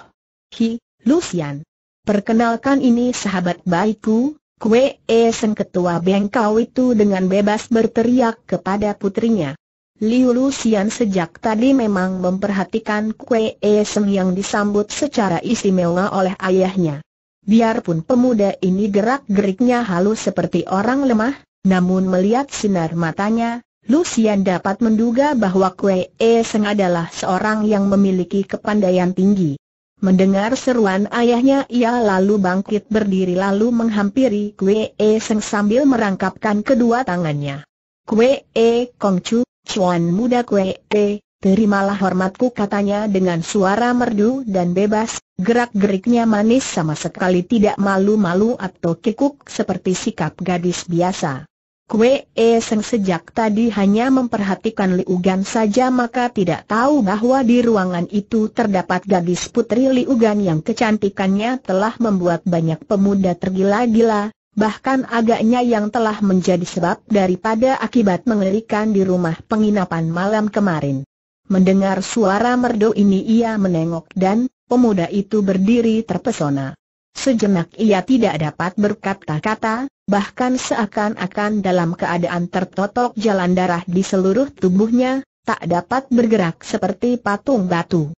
Hi, Lucian. Perkenalkan ini sahabat baikku, Kue E Seng Ketua Bengkau itu dengan bebas berteriak kepada putrinya. Liu Lucian sejak tadi memang memperhatikan Kue E Seng yang disambut secara istimewa oleh ayahnya. Biarpun pemuda ini gerak-geriknya halus seperti orang lemah, namun melihat sinar matanya, Lucian dapat menduga bahwa Kue E Seng adalah seorang yang memiliki kepandaian tinggi. Mendengar seruan ayahnya ia lalu bangkit berdiri lalu menghampiri Kue E Seng sambil merangkapkan kedua tangannya. Kue E Kong Chu, Chuan muda Kue E, terimalah hormatku katanya dengan suara merdu dan bebas, gerak-geriknya manis sama sekali tidak malu-malu atau kikuk seperti sikap gadis biasa. Kue E Seng sejak tadi hanya memperhatikan Liu Gan saja maka tidak tahu bahwa di ruangan itu terdapat gadis putri Liu Gan yang kecantikannya telah membuat banyak pemuda tergila-gila, bahkan agaknya yang telah menjadi sebab daripada akibat mengerikan di rumah penginapan malam kemarin. Mendengar suara merdu ini ia menengok dan, pemuda itu berdiri terpesona. Sejenak ia tidak dapat berkata-kata, bahkan seakan-akan dalam keadaan tertotok jalan darah di seluruh tubuhnya, tak dapat bergerak seperti patung batu.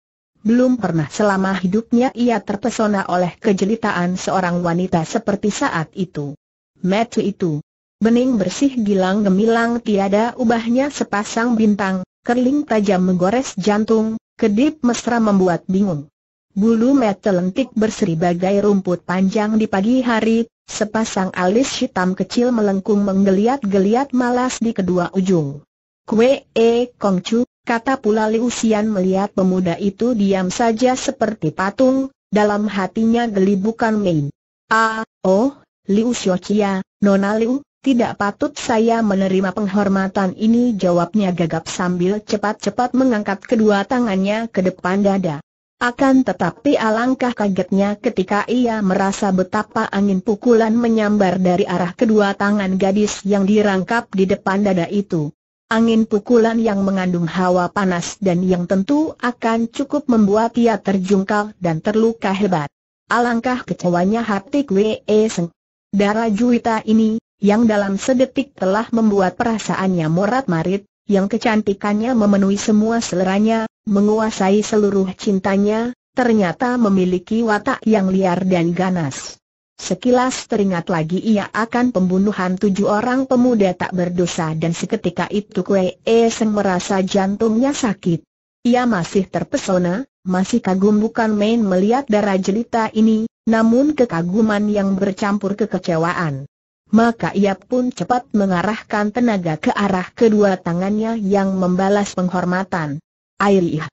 Belum pernah selama hidupnya ia terpesona oleh kejelitaan seorang wanita seperti saat itu. Metu itu, bening bersih gilang gemilang tiada ubahnya sepasang bintang, kerling tajam menggores jantung, kedip mesra membuat bingung. Bulu mata lentik berseribagai rumput panjang di pagi hari, sepasang alis hitam kecil melengkung menggeliat-geliat malas di kedua ujung. Kue e kongcu, kata pula Liu Xian melihat pemuda itu diam saja seperti patung, dalam hatinya geli bukan main. Ah, oh, Liu Chia, Nona Liu, tidak patut saya menerima penghormatan ini jawabnya gagap sambil cepat-cepat mengangkat kedua tangannya ke depan dada. Akan tetapi alangkah kagetnya ketika ia merasa betapa angin pukulan menyambar dari arah kedua tangan gadis yang dirangkap di depan dada itu. Angin pukulan yang mengandung hawa panas dan yang tentu akan cukup membuat ia terjungkal dan terluka hebat. Alangkah kecewanya hati Kwe Seng. Darah juwita ini, yang dalam sedetik telah membuat perasaannya morat-marit, yang kecantikannya memenuhi semua seleranya, menguasai seluruh cintanya, ternyata memiliki watak yang liar dan ganas. Sekilas teringat lagi ia akan pembunuhan tujuh orang pemuda tak berdosa dan seketika itu Kue Eseng merasa jantungnya sakit. Ia masih terpesona, masih kagum bukan main melihat darah jelita ini, namun kekaguman yang bercampur kekecewaan. Maka ia pun cepat mengarahkan tenaga ke arah kedua tangannya yang membalas penghormatan. Airih.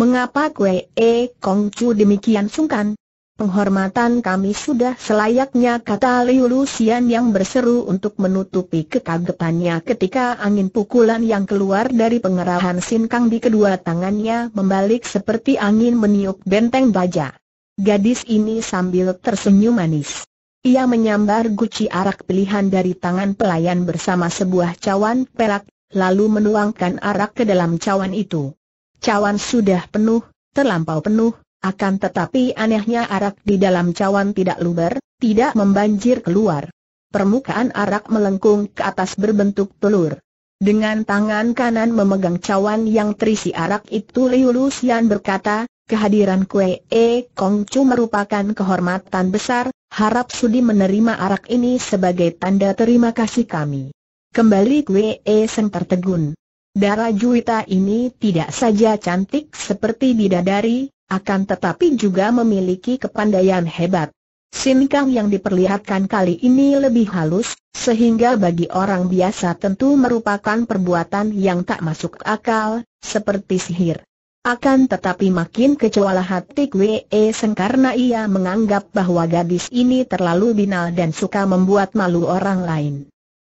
Mengapa Kue E Kong Chu demikian sungkan? Penghormatan kami sudah selayaknya kata Liu Lucian yang berseru untuk menutupi kekagetannya ketika angin pukulan yang keluar dari pengerahan Sin Kang di kedua tangannya membalik seperti angin meniup benteng baja. Gadis ini sambil tersenyum manis. Ia menyambar guci arak pilihan dari tangan pelayan bersama sebuah cawan perak, lalu menuangkan arak ke dalam cawan itu. Cawan sudah penuh, terlampau penuh, akan tetapi anehnya arak di dalam cawan tidak luber, tidak membanjir keluar. Permukaan arak melengkung ke atas berbentuk telur. Dengan tangan kanan memegang cawan yang terisi arak itu Liu Lusian berkata, kehadiran Kue E Kong Chu merupakan kehormatan besar, harap sudi menerima arak ini sebagai tanda terima kasih kami. Kembali Kue E Sen tertegun. Darah Juwita ini tidak saja cantik seperti bidadari, akan tetapi juga memiliki kepandaian hebat. Sinkang yang diperlihatkan kali ini lebih halus, sehingga bagi orang biasa tentu merupakan perbuatan yang tak masuk akal, seperti sihir. Akan tetapi makin kecoalah hati Kwe e Seng karena ia menganggap bahwa gadis ini terlalu binal dan suka membuat malu orang lain.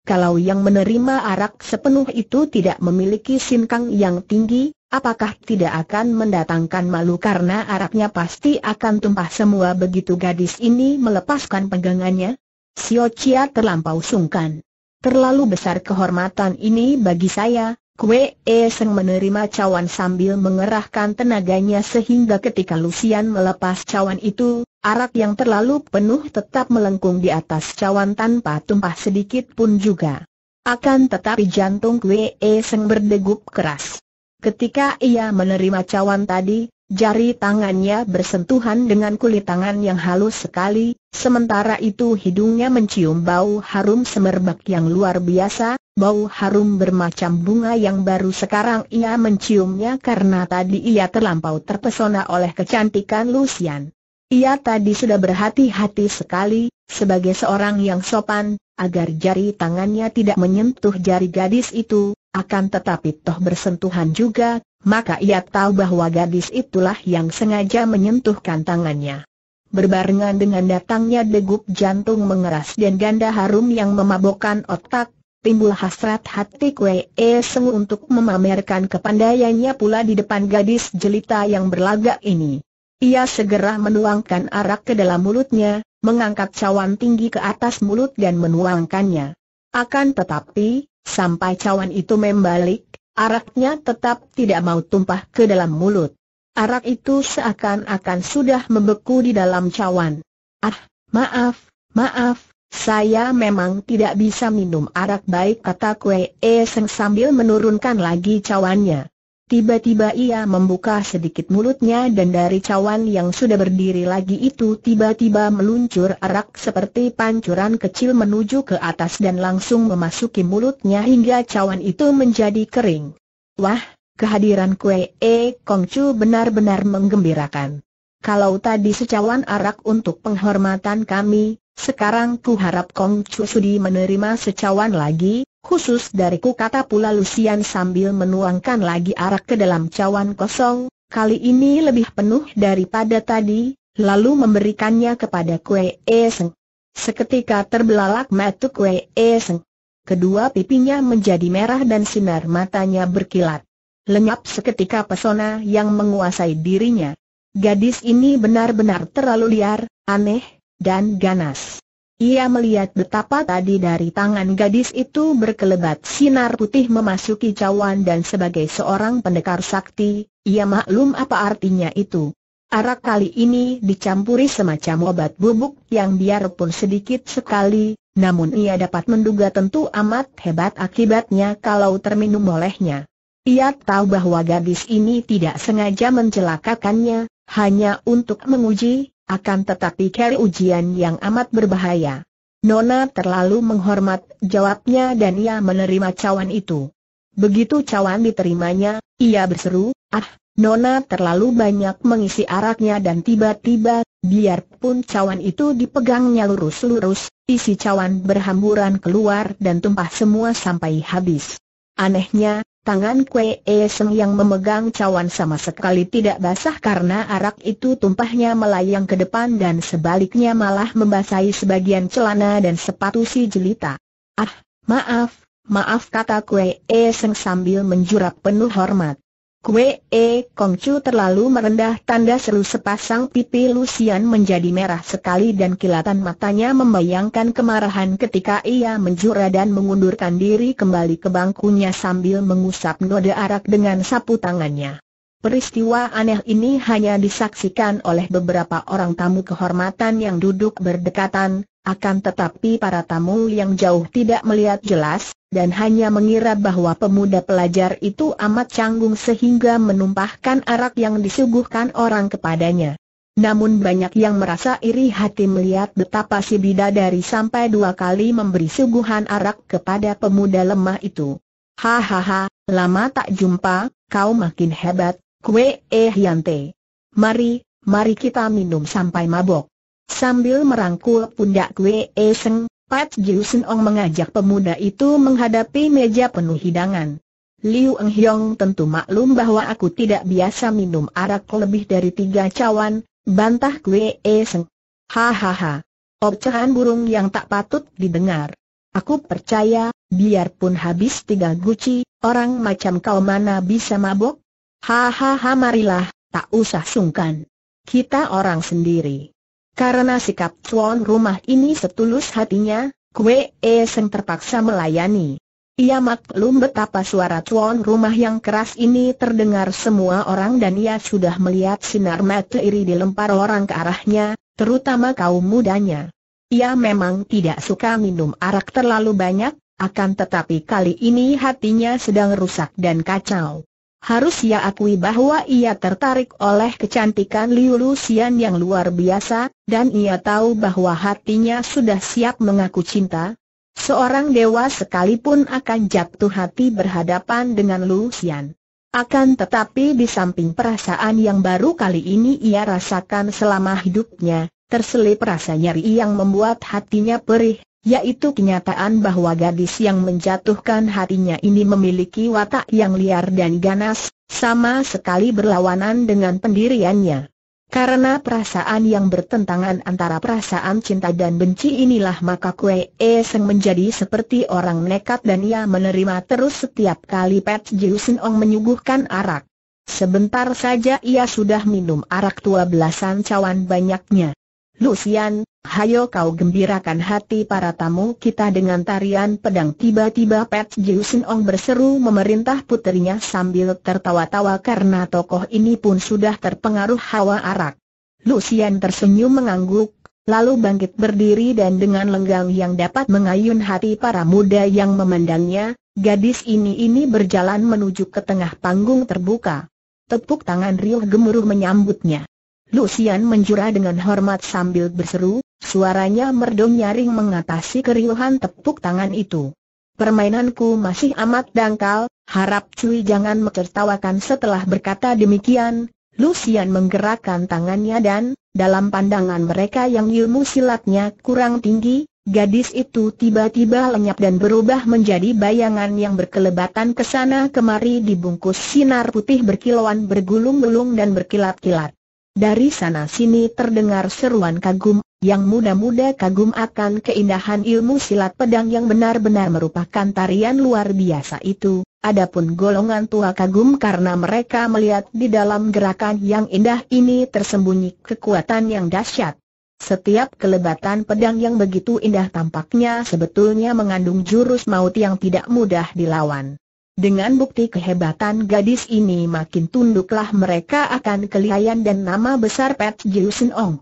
Kalau yang menerima arak sepenuh itu tidak memiliki sinkang yang tinggi, apakah tidak akan mendatangkan malu karena araknya pasti akan tumpah semua begitu gadis ini melepaskan pegangannya? Sio Chia terlampau sungkan. Terlalu besar kehormatan ini bagi saya, Kue E Seng menerima cawan sambil mengerahkan tenaganya sehingga ketika Lucian melepas cawan itu, Arak yang terlalu penuh tetap melengkung di atas cawan tanpa tumpah sedikit pun juga. Akan tetapi jantung Kwe e Seng berdegup keras. Ketika ia menerima cawan tadi, jari tangannya bersentuhan dengan kulit tangan yang halus sekali, sementara itu hidungnya mencium bau harum semerbak yang luar biasa, Bau harum bermacam bunga yang baru sekarang ia menciumnya karena tadi ia terlampau terpesona oleh kecantikan Lucian. Ia tadi sudah berhati-hati sekali, sebagai seorang yang sopan, agar jari tangannya tidak menyentuh jari gadis itu, akan tetapi toh bersentuhan juga, maka ia tahu bahwa gadis itulah yang sengaja menyentuhkan tangannya. Berbarengan dengan datangnya degup jantung mengeras dan ganda harum yang memabokkan otak, timbul hasrat hati kue E untuk memamerkan kepandaiannya pula di depan gadis jelita yang berlagak ini. Ia segera menuangkan arak ke dalam mulutnya, mengangkat cawan tinggi ke atas mulut dan menuangkannya. Akan tetapi, sampai cawan itu membalik, araknya tetap tidak mau tumpah ke dalam mulut. Arak itu seakan-akan sudah membeku di dalam cawan. Ah, maaf, maaf, saya memang tidak bisa minum arak baik kata Kue Seng sambil menurunkan lagi cawannya. Tiba-tiba ia membuka sedikit mulutnya dan dari cawan yang sudah berdiri lagi itu tiba-tiba meluncur arak seperti pancuran kecil menuju ke atas dan langsung memasuki mulutnya hingga cawan itu menjadi kering. Wah, kehadiran kue E Kongcu benar-benar menggembirakan. Kalau tadi secawan arak untuk penghormatan kami, sekarang ku harap Kongcu sudi menerima secawan lagi, khusus dariku kata pula Lucian sambil menuangkan lagi arak ke dalam cawan kosong, kali ini lebih penuh daripada tadi, lalu memberikannya kepada Kue Eseng. Seketika terbelalak mata Kue Eseng. Kedua pipinya menjadi merah dan sinar matanya berkilat. Lenyap seketika pesona yang menguasai dirinya. Gadis ini benar-benar terlalu liar, aneh, dan ganas. Ia melihat betapa tadi dari tangan gadis itu berkelebat sinar putih memasuki cawan dan sebagai seorang pendekar sakti, ia maklum apa artinya itu. Arak kali ini dicampuri semacam obat bubuk yang biarpun sedikit sekali, namun ia dapat menduga tentu amat hebat akibatnya kalau terminum olehnya. Ia tahu bahwa gadis ini tidak sengaja mencelakakannya, hanya untuk menguji, akan tetapi cari ujian yang amat berbahaya. Nona terlalu menghormat jawabnya dan ia menerima cawan itu. Begitu cawan diterimanya, ia berseru, ah, Nona terlalu banyak mengisi araknya dan tiba-tiba, biarpun cawan itu dipegangnya lurus-lurus, isi cawan berhamburan keluar dan tumpah semua sampai habis. Anehnya, Tangan Kwe Eseng yang memegang cawan sama sekali tidak basah karena arak itu tumpahnya melayang ke depan dan sebaliknya malah membasahi sebagian celana dan sepatu si jelita. Ah, maaf, maaf kata Kwe Eseng sambil menjurap penuh hormat. Kue E Kongcu terlalu merendah tanda seru sepasang pipi Lucian menjadi merah sekali dan kilatan matanya membayangkan kemarahan ketika ia menjura dan mengundurkan diri kembali ke bangkunya sambil mengusap noda arak dengan sapu tangannya. Peristiwa aneh ini hanya disaksikan oleh beberapa orang tamu kehormatan yang duduk berdekatan, akan tetapi para tamu yang jauh tidak melihat jelas, dan hanya mengira bahwa pemuda pelajar itu amat canggung sehingga menumpahkan arak yang disuguhkan orang kepadanya. Namun banyak yang merasa iri hati melihat betapa si bidadari sampai dua kali memberi suguhan arak kepada pemuda lemah itu. Hahaha, lama tak jumpa, kau makin hebat, Kue eh Hyante. Mari, mari kita minum sampai mabok. Sambil merangkul pundak Kue eh Seng, Pat Jiu Sen Ong mengajak pemuda itu menghadapi meja penuh hidangan. Liu Eng Hiong tentu maklum bahwa aku tidak biasa minum arak lebih dari tiga cawan, bantah Kue E Seng. Hahaha. obcehan burung yang tak patut didengar. Aku percaya, biarpun habis tiga guci, orang macam kau mana bisa mabok? Hahaha marilah, tak usah sungkan. Kita orang sendiri. Karena sikap tuan rumah ini setulus hatinya, Kue e Seng terpaksa melayani. Ia maklum betapa suara tuan rumah yang keras ini terdengar semua orang dan ia sudah melihat sinar mata iri dilempar orang ke arahnya, terutama kaum mudanya. Ia memang tidak suka minum arak terlalu banyak, akan tetapi kali ini hatinya sedang rusak dan kacau. Harus ia akui bahwa ia tertarik oleh kecantikan Liu Lucian yang luar biasa, dan ia tahu bahwa hatinya sudah siap mengaku cinta. Seorang dewa sekalipun akan jatuh hati berhadapan dengan Lucian. Akan tetapi di samping perasaan yang baru kali ini ia rasakan selama hidupnya, terselip rasa nyeri yang membuat hatinya perih, yaitu kenyataan bahwa gadis yang menjatuhkan hatinya ini memiliki watak yang liar dan ganas, sama sekali berlawanan dengan pendiriannya. Karena perasaan yang bertentangan antara perasaan cinta dan benci inilah maka Kue E Seng menjadi seperti orang nekat dan ia menerima terus setiap kali Pet Jiusen Ong menyuguhkan arak. Sebentar saja ia sudah minum arak tua belasan cawan banyaknya. Lucian, hayo kau gembirakan hati para tamu kita dengan tarian pedang Tiba-tiba Pat Jiusin Ong berseru memerintah putrinya sambil tertawa-tawa karena tokoh ini pun sudah terpengaruh hawa arak Lucian tersenyum mengangguk, lalu bangkit berdiri dan dengan lenggang yang dapat mengayun hati para muda yang memandangnya, gadis ini ini berjalan menuju ke tengah panggung terbuka Tepuk tangan riuh gemuruh menyambutnya Lucian menjura dengan hormat sambil berseru, suaranya merdom nyaring mengatasi keriuhan tepuk tangan itu. Permainanku masih amat dangkal, harap Cui jangan mencertawakan setelah berkata demikian. Lucian menggerakkan tangannya dan, dalam pandangan mereka yang ilmu silatnya kurang tinggi, gadis itu tiba-tiba lenyap dan berubah menjadi bayangan yang berkelebatan ke sana kemari dibungkus sinar putih berkilauan bergulung-gulung dan berkilat-kilat. Dari sana-sini terdengar seruan kagum, yang muda-muda kagum akan keindahan ilmu silat pedang yang benar-benar merupakan tarian luar biasa itu, adapun golongan tua kagum karena mereka melihat di dalam gerakan yang indah ini tersembunyi kekuatan yang dahsyat. Setiap kelebatan pedang yang begitu indah tampaknya sebetulnya mengandung jurus maut yang tidak mudah dilawan. Dengan bukti kehebatan gadis ini makin tunduklah mereka akan kelihayan dan nama besar Pat Jiu Sin Ong.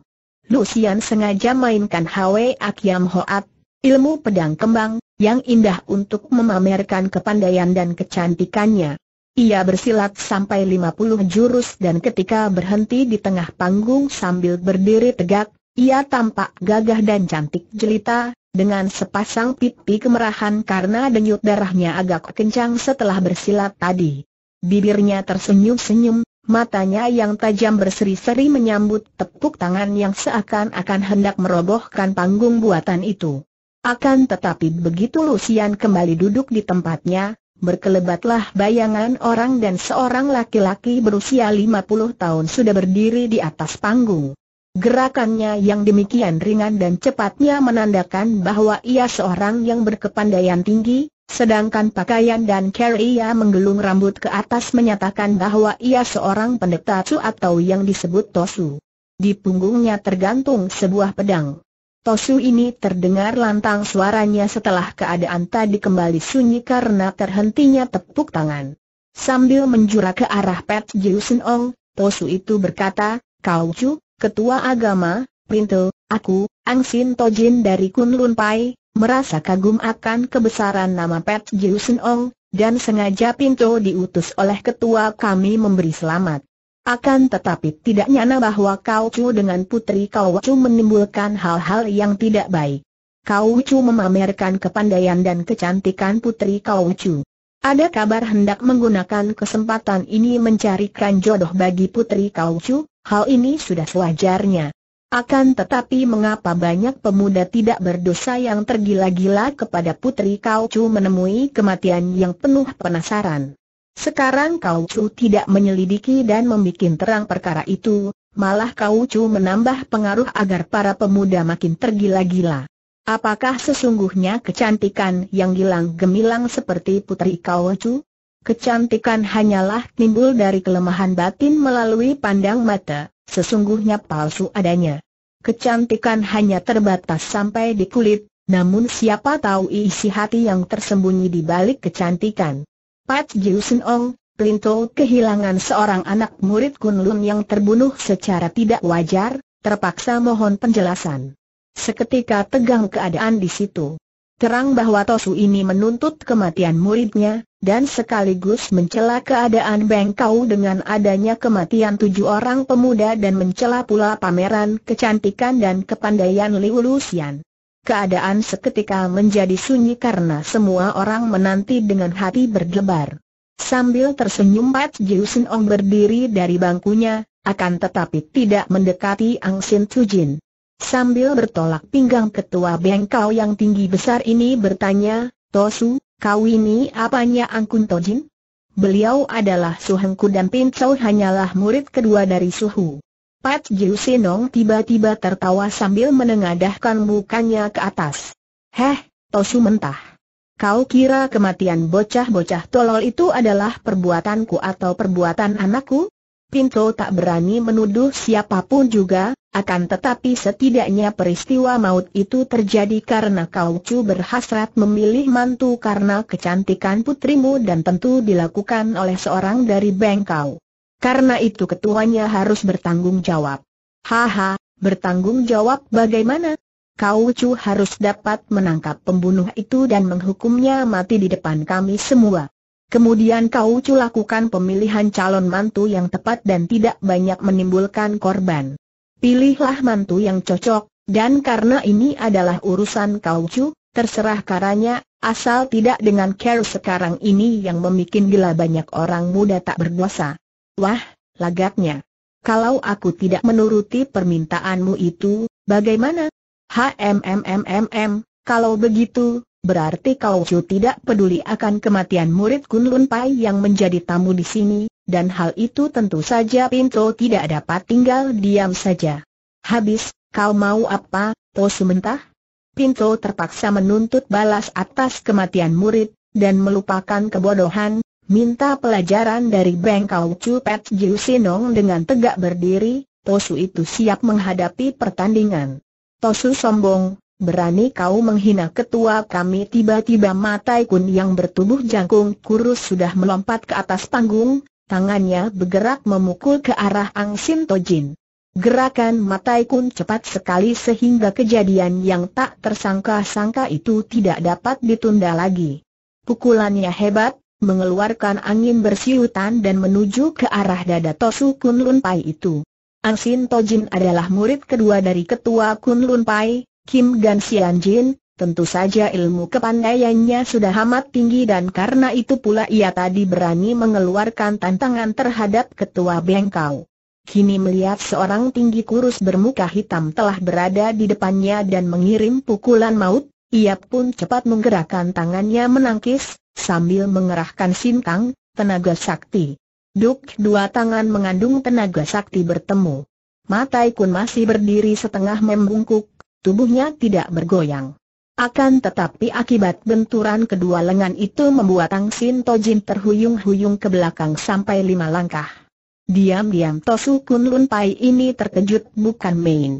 Lucian sengaja mainkan Hwe Akiam Hoat, ilmu pedang kembang, yang indah untuk memamerkan kepandaian dan kecantikannya. Ia bersilat sampai 50 jurus dan ketika berhenti di tengah panggung sambil berdiri tegak, ia tampak gagah dan cantik jelita, dengan sepasang pipi kemerahan karena denyut darahnya agak kencang setelah bersilat tadi. Bibirnya tersenyum-senyum, matanya yang tajam berseri-seri menyambut tepuk tangan yang seakan-akan hendak merobohkan panggung buatan itu. Akan tetapi begitu Lucian kembali duduk di tempatnya, berkelebatlah bayangan orang dan seorang laki-laki berusia 50 tahun sudah berdiri di atas panggung. Gerakannya yang demikian ringan dan cepatnya menandakan bahwa ia seorang yang berkepandaian tinggi, sedangkan pakaian dan cara ia menggelung rambut ke atas menyatakan bahwa ia seorang pendeta Tsu atau yang disebut Tosu. Di punggungnya tergantung sebuah pedang. Tosu ini terdengar lantang suaranya setelah keadaan tadi kembali sunyi karena terhentinya tepuk tangan. Sambil menjura ke arah Pat Jiusen Ong, Tosu itu berkata, Kau Chu, Ketua Agama, Pintu, aku, Angsin Tojin dari Kunlun Pai, merasa kagum akan kebesaran nama Pet Jiusen Ong, dan sengaja Pintu diutus oleh ketua kami memberi selamat. Akan tetapi tidak nyana bahwa Kau Chu dengan putri Kau Chu menimbulkan hal-hal yang tidak baik. Kau Chu memamerkan kepandaian dan kecantikan putri Kau Chu. Ada kabar hendak menggunakan kesempatan ini mencarikan jodoh bagi putri Kau Chu, Hal ini sudah sewajarnya. Akan tetapi mengapa banyak pemuda tidak berdosa yang tergila-gila kepada putri Kau Chu menemui kematian yang penuh penasaran. Sekarang Kau Chu tidak menyelidiki dan membuat terang perkara itu, malah Kau Chu menambah pengaruh agar para pemuda makin tergila-gila. Apakah sesungguhnya kecantikan yang gilang gemilang seperti putri Kau Chu? Kecantikan hanyalah timbul dari kelemahan batin melalui pandang mata, sesungguhnya palsu adanya. Kecantikan hanya terbatas sampai di kulit, namun siapa tahu isi hati yang tersembunyi di balik kecantikan. Pat Jiusen Ong, Plinto kehilangan seorang anak murid Kunlun yang terbunuh secara tidak wajar, terpaksa mohon penjelasan. Seketika tegang keadaan di situ. Terang bahwa Tosu ini menuntut kematian muridnya, dan sekaligus mencela keadaan Bengkau dengan adanya kematian tujuh orang pemuda dan mencela pula pameran kecantikan dan kepandaian Liu Keadaan seketika menjadi sunyi karena semua orang menanti dengan hati berdebar. Sambil tersenyum Pat Sin Ong berdiri dari bangkunya, akan tetapi tidak mendekati Ang Sin Jin. Sambil bertolak pinggang ketua bengkau yang tinggi besar ini bertanya, Tosu, Kau ini apanya Angkun Tojin? Beliau adalah Suhengku dan Pin hanyalah murid kedua dari Suhu. Pat Jiu Sinong tiba-tiba tertawa sambil menengadahkan mukanya ke atas. Heh, Tosu mentah. Kau kira kematian bocah-bocah tolol itu adalah perbuatanku atau perbuatan anakku? Pinto tak berani menuduh siapapun juga, akan tetapi setidaknya peristiwa maut itu terjadi karena kau cu berhasrat memilih mantu karena kecantikan putrimu dan tentu dilakukan oleh seorang dari bengkau. Karena itu ketuanya harus bertanggung jawab. Haha, bertanggung jawab bagaimana? Kau cu harus dapat menangkap pembunuh itu dan menghukumnya mati di depan kami semua. Kemudian kau lakukan pemilihan calon mantu yang tepat dan tidak banyak menimbulkan korban. Pilihlah mantu yang cocok, dan karena ini adalah urusan Kaucu, terserah karanya, asal tidak dengan care sekarang ini yang memikin gila banyak orang muda tak berdosa. Wah, lagaknya. Kalau aku tidak menuruti permintaanmu itu, bagaimana? HMMMMM, kalau begitu, berarti kau Chu tidak peduli akan kematian murid Kunlun Pai yang menjadi tamu di sini, dan hal itu tentu saja Pinto tidak dapat tinggal diam saja. Habis, kau mau apa, Tosu oh, mentah? Pinto terpaksa menuntut balas atas kematian murid, dan melupakan kebodohan, minta pelajaran dari Bengkau Chu Pet Jiu Sinong dengan tegak berdiri, Tosu itu siap menghadapi pertandingan. Tosu sombong, Berani kau menghina ketua kami tiba-tiba Matai Kun yang bertubuh jangkung kurus sudah melompat ke atas panggung, tangannya bergerak memukul ke arah Ang Sin Tojin. Gerakan Matai Kun cepat sekali sehingga kejadian yang tak tersangka-sangka itu tidak dapat ditunda lagi. Pukulannya hebat, mengeluarkan angin bersiutan dan menuju ke arah dada Tosu Kun Lun Pai itu. Ang Sin Tojin adalah murid kedua dari ketua Kun Lun Pai, Kim Gan Sian Jin, tentu saja ilmu kepandaiannya sudah amat tinggi dan karena itu pula ia tadi berani mengeluarkan tantangan terhadap ketua bengkau. Kini melihat seorang tinggi kurus bermuka hitam telah berada di depannya dan mengirim pukulan maut, ia pun cepat menggerakkan tangannya menangkis, sambil mengerahkan sintang, tenaga sakti. Duk dua tangan mengandung tenaga sakti bertemu. Matai Kun masih berdiri setengah membungkuk, tubuhnya tidak bergoyang. Akan tetapi akibat benturan kedua lengan itu membuat Tang Sin Tojin terhuyung-huyung ke belakang sampai lima langkah. Diam-diam Tosu Kun Lun Pai ini terkejut bukan main.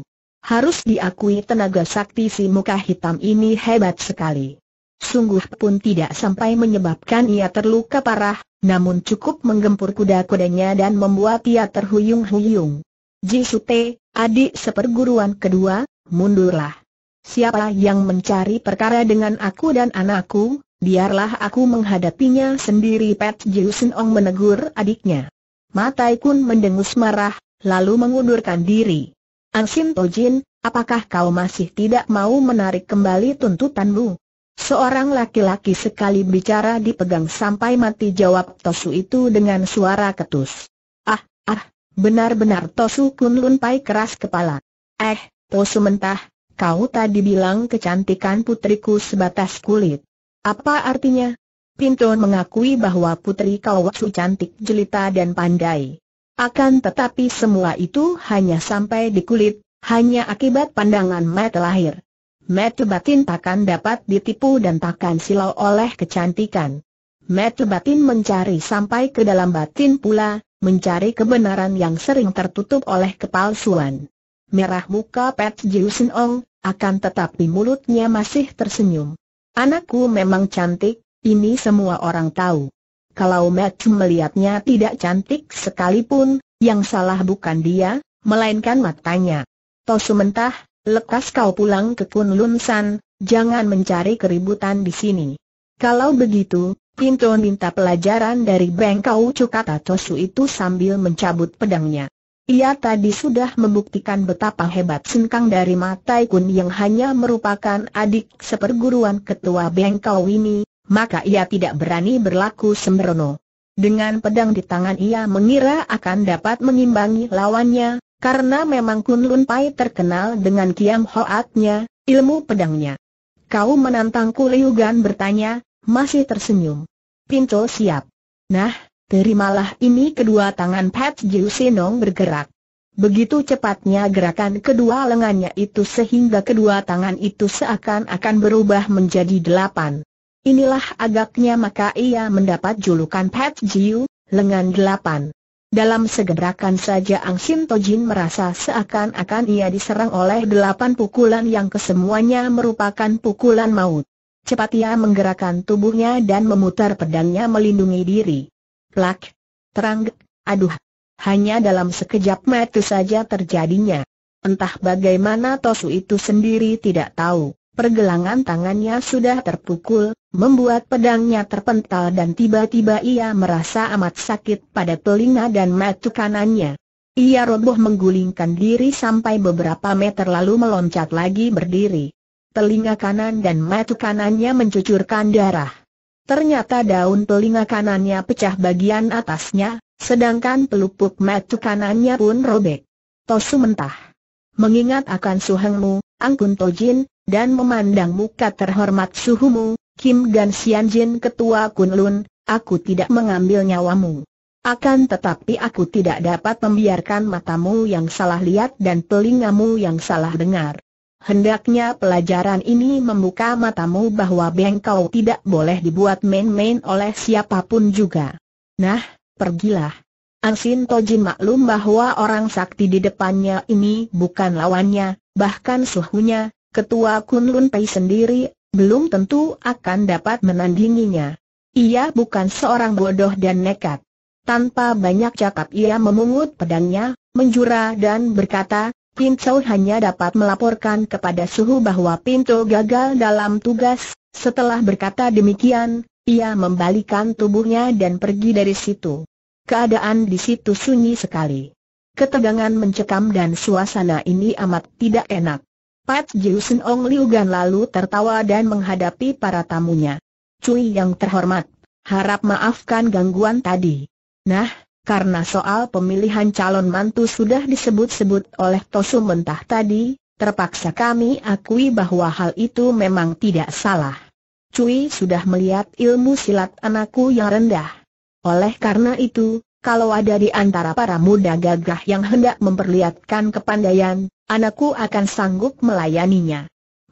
Harus diakui tenaga sakti si muka hitam ini hebat sekali. Sungguh pun tidak sampai menyebabkan ia terluka parah, namun cukup menggempur kuda-kudanya dan membuat ia terhuyung-huyung. Jisute, adik seperguruan kedua, mundurlah. Siapa yang mencari perkara dengan aku dan anakku, biarlah aku menghadapinya sendiri Pet Jiusen Ong menegur adiknya. Matai Kun mendengus marah, lalu mengundurkan diri. To Tojin, apakah kau masih tidak mau menarik kembali tuntutanmu? Seorang laki-laki sekali bicara dipegang sampai mati jawab Tosu itu dengan suara ketus. Ah, ah, Benar-benar Tosu Kun Lunpai keras kepala. Eh, Tosu mentah, kau tadi bilang kecantikan putriku sebatas kulit. Apa artinya? Pinton mengakui bahwa putri kau Kawatsu cantik jelita dan pandai. Akan tetapi semua itu hanya sampai di kulit, hanya akibat pandangan mata lahir. Mata batin takkan dapat ditipu dan takkan silau oleh kecantikan. Mata batin mencari sampai ke dalam batin pula, mencari kebenaran yang sering tertutup oleh kepalsuan. Merah muka Pat Jiusin Ong, akan tetapi mulutnya masih tersenyum. Anakku memang cantik, ini semua orang tahu. Kalau Matt melihatnya tidak cantik sekalipun, yang salah bukan dia, melainkan matanya. Tosu mentah, lekas kau pulang ke Kunlun San, jangan mencari keributan di sini. Kalau begitu, Pinto minta pelajaran dari Bengkau Cukata Tosu itu sambil mencabut pedangnya. Ia tadi sudah membuktikan betapa hebat senkang dari Matai Kun yang hanya merupakan adik seperguruan ketua Bengkau ini, maka ia tidak berani berlaku sembrono. Dengan pedang di tangan ia mengira akan dapat mengimbangi lawannya, karena memang Kun Pai terkenal dengan kiam hoatnya, ilmu pedangnya. Kau menantangku Liugan bertanya, masih tersenyum. Pintu siap. Nah, terimalah ini kedua tangan Pat Jiu Sinong bergerak. Begitu cepatnya gerakan kedua lengannya itu sehingga kedua tangan itu seakan-akan berubah menjadi delapan. Inilah agaknya maka ia mendapat julukan Pat Jiu, lengan delapan. Dalam segerakan saja Ang Sin Tojin merasa seakan-akan ia diserang oleh delapan pukulan yang kesemuanya merupakan pukulan maut. Cepat ia menggerakkan tubuhnya dan memutar pedangnya melindungi diri. Plak! Terang! Aduh! Hanya dalam sekejap mata saja terjadinya. Entah bagaimana Tosu itu sendiri tidak tahu. Pergelangan tangannya sudah terpukul, membuat pedangnya terpental dan tiba-tiba ia merasa amat sakit pada telinga dan mata kanannya. Ia roboh menggulingkan diri sampai beberapa meter lalu meloncat lagi berdiri telinga kanan dan mata kanannya mencucurkan darah. Ternyata daun telinga kanannya pecah bagian atasnya, sedangkan pelupuk mata kanannya pun robek. Tosu mentah. Mengingat akan suhengmu, Angkun Tojin, dan memandang muka terhormat suhumu, Kim Gan Jin Ketua Kunlun, aku tidak mengambil nyawamu. Akan tetapi aku tidak dapat membiarkan matamu yang salah lihat dan telingamu yang salah dengar. Hendaknya pelajaran ini membuka matamu bahwa bengkau tidak boleh dibuat main-main oleh siapapun juga. Nah, pergilah. Angsin Tojin maklum bahwa orang sakti di depannya ini bukan lawannya, bahkan suhunya, ketua Kunlun Pei sendiri, belum tentu akan dapat menandinginya. Ia bukan seorang bodoh dan nekat. Tanpa banyak cakap ia memungut pedangnya, menjura dan berkata, Pinto hanya dapat melaporkan kepada suhu bahwa Pinto gagal dalam tugas. Setelah berkata demikian, ia membalikan tubuhnya dan pergi dari situ. Keadaan di situ sunyi sekali. Ketegangan mencekam dan suasana ini amat tidak enak. Pat Jiusen Ong Liugan lalu tertawa dan menghadapi para tamunya. Cui yang terhormat, harap maafkan gangguan tadi. Nah, karena soal pemilihan calon mantu sudah disebut-sebut oleh Tosu Mentah tadi, terpaksa kami akui bahwa hal itu memang tidak salah. Cui sudah melihat ilmu silat anakku yang rendah. Oleh karena itu, kalau ada di antara para muda gagah yang hendak memperlihatkan kepandaian, anakku akan sanggup melayaninya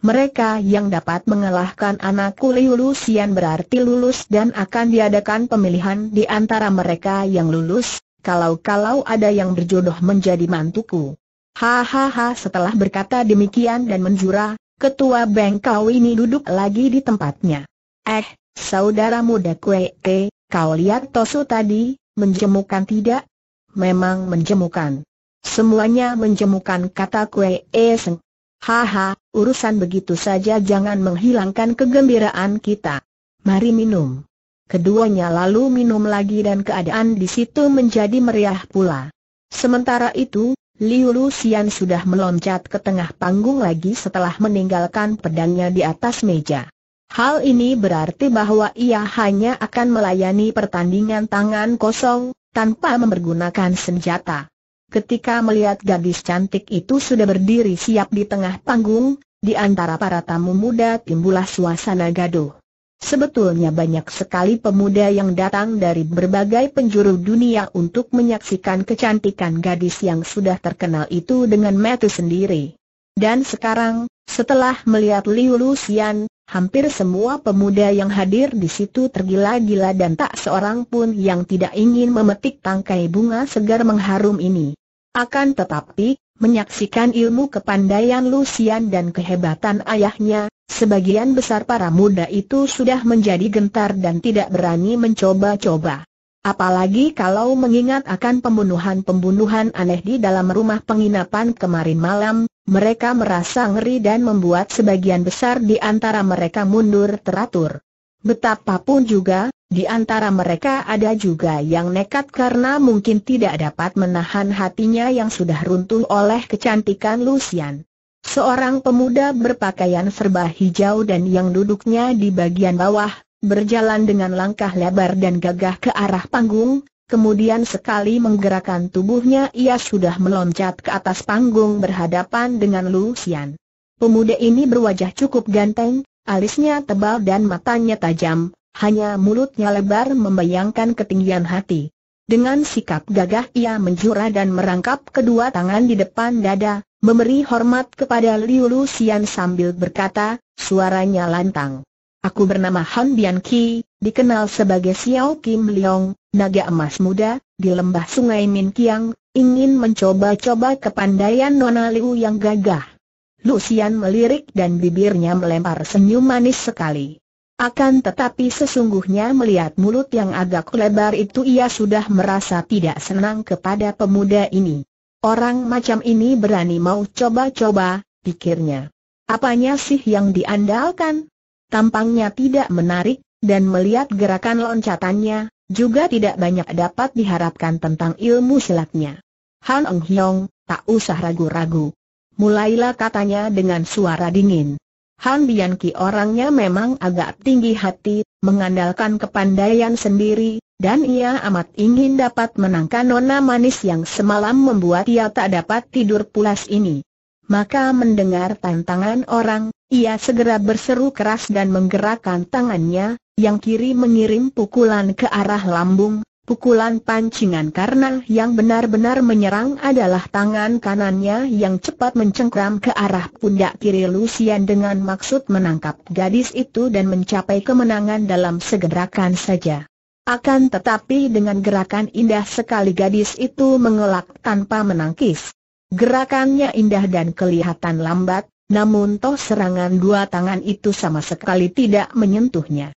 mereka yang dapat mengalahkan anakku Liu Lusian berarti lulus dan akan diadakan pemilihan di antara mereka yang lulus, kalau-kalau ada yang berjodoh menjadi mantuku. Hahaha setelah berkata demikian dan menjura, ketua bengkau ini duduk lagi di tempatnya. Eh, saudara muda kue, eh, kau lihat Tosu tadi, menjemukan tidak? Memang menjemukan. Semuanya menjemukan kata kue eseng. Eh, Haha, urusan begitu saja jangan menghilangkan kegembiraan kita. Mari minum. Keduanya lalu minum lagi dan keadaan di situ menjadi meriah pula. Sementara itu, Liu Lucian sudah meloncat ke tengah panggung lagi setelah meninggalkan pedangnya di atas meja. Hal ini berarti bahwa ia hanya akan melayani pertandingan tangan kosong, tanpa mempergunakan senjata. Ketika melihat gadis cantik itu sudah berdiri siap di tengah panggung, di antara para tamu muda timbullah suasana gaduh. Sebetulnya banyak sekali pemuda yang datang dari berbagai penjuru dunia untuk menyaksikan kecantikan gadis yang sudah terkenal itu dengan mata sendiri. Dan sekarang, setelah melihat Liu Lucian, hampir semua pemuda yang hadir di situ tergila-gila dan tak seorang pun yang tidak ingin memetik tangkai bunga segar mengharum ini. Akan tetapi, menyaksikan ilmu kepandaian Lucian dan kehebatan ayahnya, sebagian besar para muda itu sudah menjadi gentar dan tidak berani mencoba-coba. Apalagi kalau mengingat akan pembunuhan-pembunuhan aneh di dalam rumah penginapan kemarin malam, mereka merasa ngeri dan membuat sebagian besar di antara mereka mundur teratur. Betapapun juga, di antara mereka ada juga yang nekat karena mungkin tidak dapat menahan hatinya yang sudah runtuh oleh kecantikan Lucian. Seorang pemuda berpakaian serba hijau dan yang duduknya di bagian bawah, berjalan dengan langkah lebar dan gagah ke arah panggung, kemudian sekali menggerakkan tubuhnya ia sudah meloncat ke atas panggung berhadapan dengan Lucian. Pemuda ini berwajah cukup ganteng, Alisnya tebal dan matanya tajam, hanya mulutnya lebar membayangkan ketinggian hati. Dengan sikap gagah ia menjura dan merangkap kedua tangan di depan dada, memberi hormat kepada Liu Lucian sambil berkata, suaranya lantang. Aku bernama Han Bian dikenal sebagai Xiao Kim Leong, naga emas muda, di lembah sungai Min ingin mencoba-coba kepandaian Nona Liu yang gagah. Lucian melirik dan bibirnya melempar senyum manis sekali. Akan tetapi sesungguhnya melihat mulut yang agak lebar itu ia sudah merasa tidak senang kepada pemuda ini. Orang macam ini berani mau coba-coba, pikirnya. Apanya sih yang diandalkan? Tampangnya tidak menarik, dan melihat gerakan loncatannya, juga tidak banyak dapat diharapkan tentang ilmu silatnya. Han Eng Hiong tak usah ragu-ragu, Mulailah katanya dengan suara dingin. Han Bianqi orangnya memang agak tinggi hati, mengandalkan kepandaian sendiri, dan ia amat ingin dapat menangkan nona manis yang semalam membuat ia tak dapat tidur pulas ini. Maka mendengar tantangan orang, ia segera berseru keras dan menggerakkan tangannya, yang kiri mengirim pukulan ke arah lambung, Pukulan pancingan karena yang benar-benar menyerang adalah tangan kanannya yang cepat mencengkram ke arah pundak kiri Lucian dengan maksud menangkap gadis itu dan mencapai kemenangan dalam segerakan saja. Akan tetapi dengan gerakan indah sekali gadis itu mengelak tanpa menangkis. Gerakannya indah dan kelihatan lambat, namun toh serangan dua tangan itu sama sekali tidak menyentuhnya.